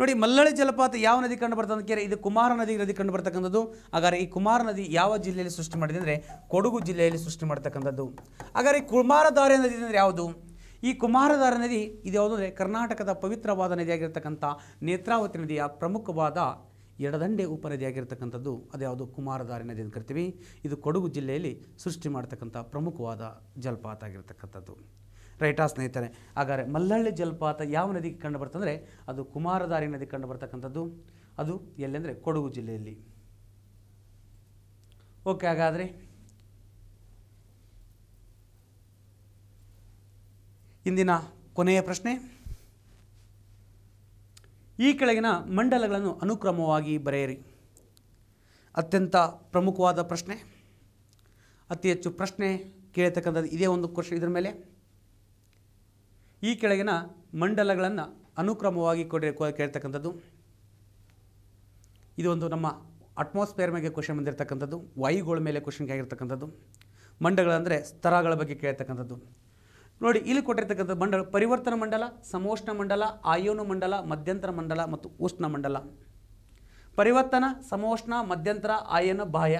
ನೋಡಿ ಮಲ್ಲಳ್ಳಿ ಜಲಪಾತ ಯಾವ ನದಿ ಕಂಡು ಬರ್ತದೆ ಕೇಳಿ ಇದು ಕುಮಾರ ನದಿ ನದಿ ಕಂಡು ಬರ್ತಕ್ಕಂಥದ್ದು ಹಾಗಾದ್ರೆ ಈ ಕುಮಾರ ನದಿ ಯಾವ ಜಿಲ್ಲೆಯಲ್ಲಿ ಸೃಷ್ಟಿ ಮಾಡಿದೆ ಅಂದರೆ ಕೊಡಗು ಜಿಲ್ಲೆಯಲ್ಲಿ ಸೃಷ್ಟಿ ಮಾಡ್ತಕ್ಕಂಥದ್ದು ಹಾಗಾದ್ರೆ ಈ ಕುಮಾರಧಾರೆ ನದಿ ಅಂದರೆ ಯಾವುದು ಈ ಕುಮಾರಧಾರ ನದಿ ಇದು ಯಾವುದು ಅಂದರೆ ಕರ್ನಾಟಕದ ಪವಿತ್ರವಾದ ನದಿಯಾಗಿರ್ತಕ್ಕಂಥ ನೇತ್ರಾವತಿ ನದಿಯ ಪ್ರಮುಖವಾದ ಎಡದಂಡೆ ಉಪನದಿಯಾಗಿರ್ತಕ್ಕಂಥದ್ದು ಯಾವುದು ಕುಮಾರಧಾರಿ ನದಿ ಅಂತ ಕರಿತೀವಿ ಇದು ಕೊಡಗು ಜಿಲ್ಲೆಯಲ್ಲಿ ಸೃಷ್ಟಿ ಮಾಡ್ತಕ್ಕಂಥ ಪ್ರಮುಖವಾದ ಜಲಪಾತ ಆಗಿರ್ತಕ್ಕಂಥದ್ದು ರೈಟಾ ಸ್ನೇಹಿತರೆ ಹಾಗಾದರೆ ಮಲ್ಲಳ್ಳಿ ಜಲಪಾತ ಯಾವ ನದಿಗೆ ಕಂಡು ಬರ್ತಂದರೆ ಅದು ಕುಮಾರಧಾರಿ ನದಿ ಕಂಡು ಬರ್ತಕ್ಕಂಥದ್ದು ಅದು ಎಲ್ಲೆಂದರೆ ಕೊಡಗು ಜಿಲ್ಲೆಯಲ್ಲಿ ಓಕೆ ಹಾಗಾದರೆ ಇಂದಿನ ಕೊನೆಯ ಪ್ರಶ್ನೆ ಈ ಕೆಳಗಿನ ಮಂಡಲಗಳನ್ನು ಅನುಕ್ರಮವಾಗಿ ಬರೆಯಿರಿ ಅತ್ಯಂತ ಪ್ರಮುಖವಾದ ಪ್ರಶ್ನೆ ಅತಿ ಹೆಚ್ಚು ಪ್ರಶ್ನೆ ಕೇಳತಕ್ಕಂಥದ್ದು ಇದೇ ಒಂದು ಕ್ವಶನ್ ಇದರ ಮೇಲೆ ಈ ಕೆಳಗಿನ ಮಂಡಲಗಳನ್ನು ಅನುಕ್ರಮವಾಗಿ ಕೊಡಿ ಕೇಳ್ತಕ್ಕಂಥದ್ದು ಇದೊಂದು ನಮ್ಮ ಅಟ್ಮಾಸ್ಫಿಯರ್ ಮೇಲೆ ಕ್ವಶನ್ ಬಂದಿರತಕ್ಕಂಥದ್ದು ವಾಯುಗಳ ಮೇಲೆ ಕ್ವಶನ್ ಆಗಿರ್ತಕ್ಕಂಥದ್ದು ಮಂಡಲಗಳಂದರೆ ಸ್ತರಗಳ ಬಗ್ಗೆ ಕೇಳ್ತಕ್ಕಂಥದ್ದು ನೋಡಿ ಇಲ್ಲಿ ಕೊಟ್ಟಿರ್ತಕ್ಕಂಥ ಮಂಡಲ ಪರಿವರ್ತನ ಮಂಡಲ ಸಮೋಷ್ಣ ಮಂಡಲ ಆಯೋನು ಮಂಡಲ ಮಧ್ಯಂತರ ಮಂಡಲ ಮತ್ತು ಉಷ್ಣ ಮಂಡಲ ಪರಿವರ್ತನ ಸಮೋಷ್ಣ ಮಧ್ಯಂತರ ಆಯನ ಬಾಹ್ಯ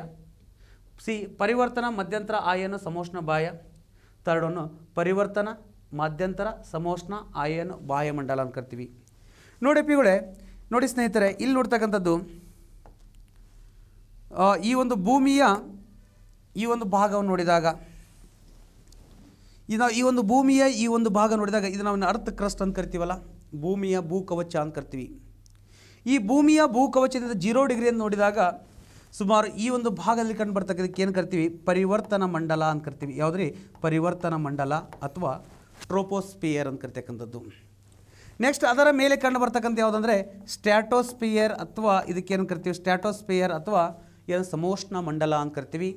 ಸಿ ಪರಿವರ್ತನ ಮಧ್ಯಂತರ ಆಯನ ಸಮೋಷ್ಣ ಬಾಹ್ಯ ತರಡನ್ನು ಪರಿವರ್ತನ ಮಧ್ಯಂತರ ಸಮೋಷ್ಣ ಆಯನ ಬಾಹ್ಯಮಂಡಲ ಅಂತ ಕರಿತೀವಿ ನೋಡಿ ಪಿಗಳೇ ನೋಡಿ ಸ್ನೇಹಿತರೆ ಇಲ್ಲಿ ನೋಡ್ತಕ್ಕಂಥದ್ದು ಈ ಒಂದು ಭೂಮಿಯ ಈ ಒಂದು ಭಾಗವನ್ನು ನೋಡಿದಾಗ ಇದು ಈ ಒಂದು ಭೂಮಿಯ ಈ ಒಂದು ಭಾಗ ನೋಡಿದಾಗ ಇದು ನಾವು ಅರ್ಥ ಕ್ರಸ್ಟ್ ಅಂತ ಕರಿತೀವಲ್ಲ ಭೂಮಿಯ ಭೂಕವಚ ಅಂತ ಕರಿತೀವಿ ಈ ಭೂಮಿಯ ಭೂಕವಚದಿಂದ ಜೀರೋ ಡಿಗ್ರಿ ಅಂತ ನೋಡಿದಾಗ ಸುಮಾರು ಈ ಒಂದು ಭಾಗದಲ್ಲಿ ಕಂಡು ಬರ್ತಕ್ಕಂಥಕ್ಕೆ ಏನು ಕರಿತೀವಿ ಪರಿವರ್ತನ ಮಂಡಲ ಅಂತ ಕರಿತೀವಿ ಯಾವುದ್ರಿ ಪರಿವರ್ತನ ಮಂಡಲ ಅಥವಾ ಟ್ರೋಪೋಸ್ಪಿಯರ್ ಅಂತ ಕರಿತಕ್ಕಂಥದ್ದು ನೆಕ್ಸ್ಟ್ ಅದರ ಮೇಲೆ ಕಂಡು ಬರ್ತಕ್ಕಂಥ ಯಾವುದಂದರೆ ಸ್ಟ್ಯಾಟೋಸ್ಪಿಯರ್ ಅಥವಾ ಇದಕ್ಕೇನು ಕರಿತೀವಿ ಸ್ಟ್ಯಾಟೋಸ್ಪಿಯರ್ ಅಥವಾ ಏನು ಸಮೋಷ್ಣ ಮಂಡಲ ಅಂತ ಕರಿತೀವಿ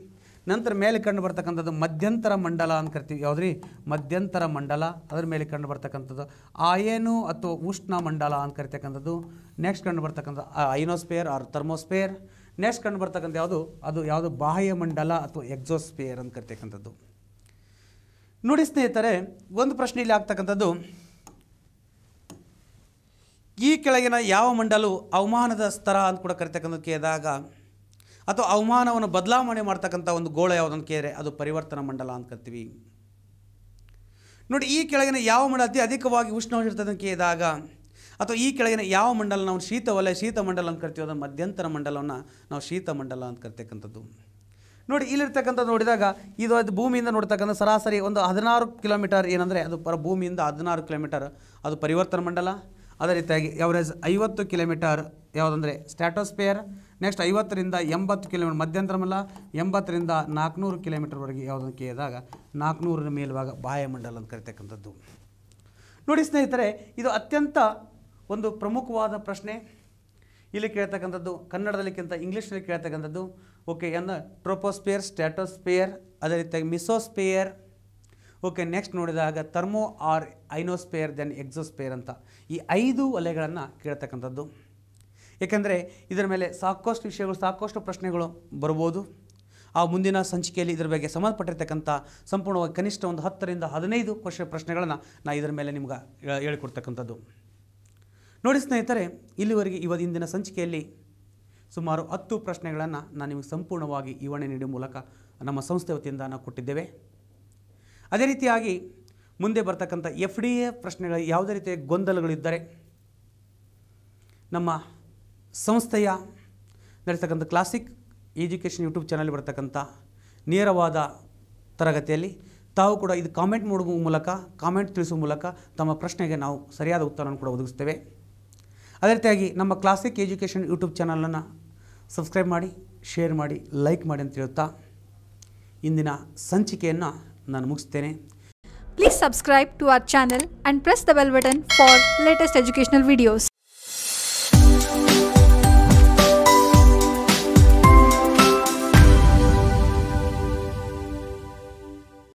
ನಂತರ ಮೇಲೆ ಕಂಡು ಬರ್ತಕ್ಕಂಥದ್ದು ಮಧ್ಯಂತರ ಮಂಡಲ ಅಂತ ಕರಿತೀವಿ ಯಾವುದ್ರಿ ಮಧ್ಯಂತರ ಮಂಡಲ ಅದರ ಮೇಲೆ ಕಂಡು ಬರ್ತಕ್ಕಂಥದ್ದು ಆಯೇನು ಅಥವಾ ಉಷ್ಣ ಮಂಡಲ ಅಂತ ಕರಿತಕ್ಕಂಥದ್ದು ನೆಕ್ಸ್ಟ್ ಕಂಡು ಬರ್ತಕ್ಕಂಥ ಐನೋಸ್ಪಿಯರ್ ಆರ್ ಥರ್ಮೋಸ್ಪಿಯರ್ ನೆಕ್ಸ್ಟ್ ಕಂಡು ಬರ್ತಕ್ಕಂಥ ಯಾವುದು ಅದು ಯಾವುದು ಬಾಹ್ಯ ಮಂಡಲ ಅಥವಾ ಎಕ್ಸೋಸ್ಪಿಯರ್ ಅಂತ ಕರಿತಕ್ಕಂಥದ್ದು ನೋಡಿ ಸ್ನೇಹಿತರೆ ಒಂದು ಪ್ರಶ್ನೆ ಇಲ್ಲಿ ಆಗ್ತಕ್ಕಂಥದ್ದು ಈ ಕೆಳಗಿನ ಯಾವ ಮಂಡಲವು ಅವಮಾನದ ಸ್ತರ ಅಂತ ಕೂಡ ಕರಿತಕ್ಕಂಥದ್ದು ಕೇಳಿದಾಗ ಅಥವಾ ಅವಮಾನವನ್ನು ಬದಲಾವಣೆ ಮಾಡ್ತಕ್ಕಂಥ ಒಂದು ಗೋಳ ಯಾವುದನ್ನು ಕೇಳಿದರೆ ಅದು ಪರಿವರ್ತನಾ ಮಂಡಲ ಅಂತ ಕರಿತೀವಿ ನೋಡಿ ಈ ಕೆಳಗಿನ ಯಾವ ಮಂಡಲ ಅತಿ ಅಧಿಕವಾಗಿ ಅಂತ ಕೇಳಿದಾಗ ಅಥವಾ ಈ ಕೆಳಗಿನ ಯಾವ ಮಂಡಲ ನಾವು ಶೀತ ಶೀತ ಮಂಡಲ ಅಂತ ಕರಿತೀವಿ ಅದನ್ನು ಮಧ್ಯಂತರ ಮಂಡಲವನ್ನು ನಾವು ಶೀತ ಮಂಡಲ ಅಂತ ಕರಿತಕ್ಕಂಥದ್ದು ನೋಡಿ ಇಲ್ಲಿರ್ತಕ್ಕಂಥ ನೋಡಿದಾಗ ಇದು ಅದು ಭೂಮಿಯಿಂದ ನೋಡ್ತಕ್ಕಂಥ ಸರಾಸರಿ ಒಂದು ಹದಿನಾರು ಕಿಲೋಮೀಟರ್ ಏನಂದರೆ ಅದು ಪರ ಭೂಮಿಯಿಂದ ಹದಿನಾರು ಕಿಲೋಮೀಟರ್ ಅದು ಪರಿವರ್ತನ ಮಂಡಲ ಅದೇ ರೀತಿಯಾಗಿ ಎವರೇಜ್ ಐವತ್ತು ಕಿಲೋಮೀಟರ್ ಯಾವುದಂದರೆ ಸ್ಟ್ಯಾಟೋಸ್ಪಿಯರ್ ನೆಕ್ಸ್ಟ್ ಐವತ್ತರಿಂದ ಎಂಬತ್ತು ಕಿಲೋಮೀಟರ್ ಮಧ್ಯಂತರ ಮಲ್ಲ ಎಂಬತ್ತರಿಂದ ನಾಲ್ಕುನೂರು ಕಿಲೋಮೀಟರ್ವರೆಗೆ ಯಾವುದನ್ನು ಕೇಳಿದಾಗ ಮೇಲ್ವಾಗ ಬಾಹ್ಯ ಮಂಡಲ ಅಂತ ಕರಿತಕ್ಕಂಥದ್ದು ನೋಡಿ ಸ್ನೇಹಿತರೆ ಇದು ಅತ್ಯಂತ ಒಂದು ಪ್ರಮುಖವಾದ ಪ್ರಶ್ನೆ ಇಲ್ಲಿ ಕೇಳ್ತಕ್ಕಂಥದ್ದು ಕನ್ನಡದಲ್ಲಿಕ್ಕಿಂತ ಇಂಗ್ಲೀಷ್ನಲ್ಲಿ ಕೇಳ್ತಕ್ಕಂಥದ್ದು ಓಕೆ ಏನು ಟ್ರೋಪೋಸ್ಪಿಯರ್ ಸ್ಟ್ಯಾಟೋಸ್ಪಿಯರ್ ಅದೇ ರೀತಿಯಾಗಿ ಮಿಸೋಸ್ಪಿಯರ್ ಓಕೆ ನೆಕ್ಸ್ಟ್ ನೋಡಿದಾಗ thermo or ionosphere then exosphere ಅಂತ ಈ ಐದು ವಲಯಗಳನ್ನು ಕೇಳ್ತಕ್ಕಂಥದ್ದು ಏಕೆಂದರೆ ಇದರ ಮೇಲೆ ಸಾಕಷ್ಟು ವಿಷಯಗಳು ಸಾಕಷ್ಟು ಪ್ರಶ್ನೆಗಳು ಬರ್ಬೋದು ಆ ಮುಂದಿನ ಸಂಚಿಕೆಯಲ್ಲಿ ಇದರ ಬಗ್ಗೆ ಸಂಬಂಧಪಟ್ಟಿರ್ತಕ್ಕಂಥ ಸಂಪೂರ್ಣವಾಗಿ ಕನಿಷ್ಠ ಒಂದು ಹತ್ತರಿಂದ ಹದಿನೈದು ವರ್ಷ ಪ್ರಶ್ನೆಗಳನ್ನು ನಾನು ಇದರ ಮೇಲೆ ನಿಮ್ಗೆ ಹೇಳ್ಕೊಡ್ತಕ್ಕಂಥದ್ದು ನೋಡಿ ಸ್ನೇಹಿತರೆ ಇಲ್ಲಿವರೆಗೆ ಇವತ್ತಿನ ಸಂಚಿಕೆಯಲ್ಲಿ ಸುಮಾರು ಹತ್ತು ಪ್ರಶ್ನೆಗಳನ್ನು ನಾನು ನಿಮಗೆ ಸಂಪೂರ್ಣವಾಗಿ ವಿವರಣೆ ನೀಡುವ ಮೂಲಕ ನಮ್ಮ ಸಂಸ್ಥೆ ವತಿಯಿಂದ ನಾವು ಕೊಟ್ಟಿದ್ದೇವೆ ಅದೇ ರೀತಿಯಾಗಿ ಮುಂದೆ ಬರ್ತಕ್ಕಂಥ ಎಫ್ ಡಿ ಎ ಪ್ರಶ್ನೆಗಳ ಯಾವುದೇ ರೀತಿಯ ಗೊಂದಲಗಳಿದ್ದರೆ ನಮ್ಮ ಸಂಸ್ಥೆಯ ನಡೆಸ್ತಕ್ಕಂಥ ಕ್ಲಾಸಿಕ್ ಎಜುಕೇಷನ್ ಯೂಟ್ಯೂಬ್ ಚಾನಲ್ ಬರ್ತಕ್ಕಂಥ ನೇರವಾದ ತರಗತಿಯಲ್ಲಿ ತಾವು ಕೂಡ ಇದು ಕಾಮೆಂಟ್ ಮಾಡುವ ಮೂಲಕ ಕಾಮೆಂಟ್ ತಿಳಿಸುವ ಮೂಲಕ ತಮ್ಮ ಪ್ರಶ್ನೆಗೆ ನಾವು ಸರಿಯಾದ ಉತ್ತರವನ್ನು ಕೂಡ ಒದಗಿಸ್ತೇವೆ ಅದೇ ರೀತಿಯಾಗಿ ನಮ್ಮ ಕ್ಲಾಸಿಕ್ ಎಜುಕೇಷನ್ ಯೂಟ್ಯೂಬ್ ಚಾನಲನ್ನು ಸಬ್ಸ್ಕ್ರೈಬ್ ಮಾಡಿ ಶೇರ್ ಮಾಡಿ ಲೈಕ್ ಮಾಡಿ ಅಂತ ಹೇಳ್ತಾ ಇಂದಿನ ಸಂಚಿಕೆಯನ್ನು ನಾನು ಮುಗಿಸ್ತೇನೆ please subscribe to our channel and press the bell button for latest educational videos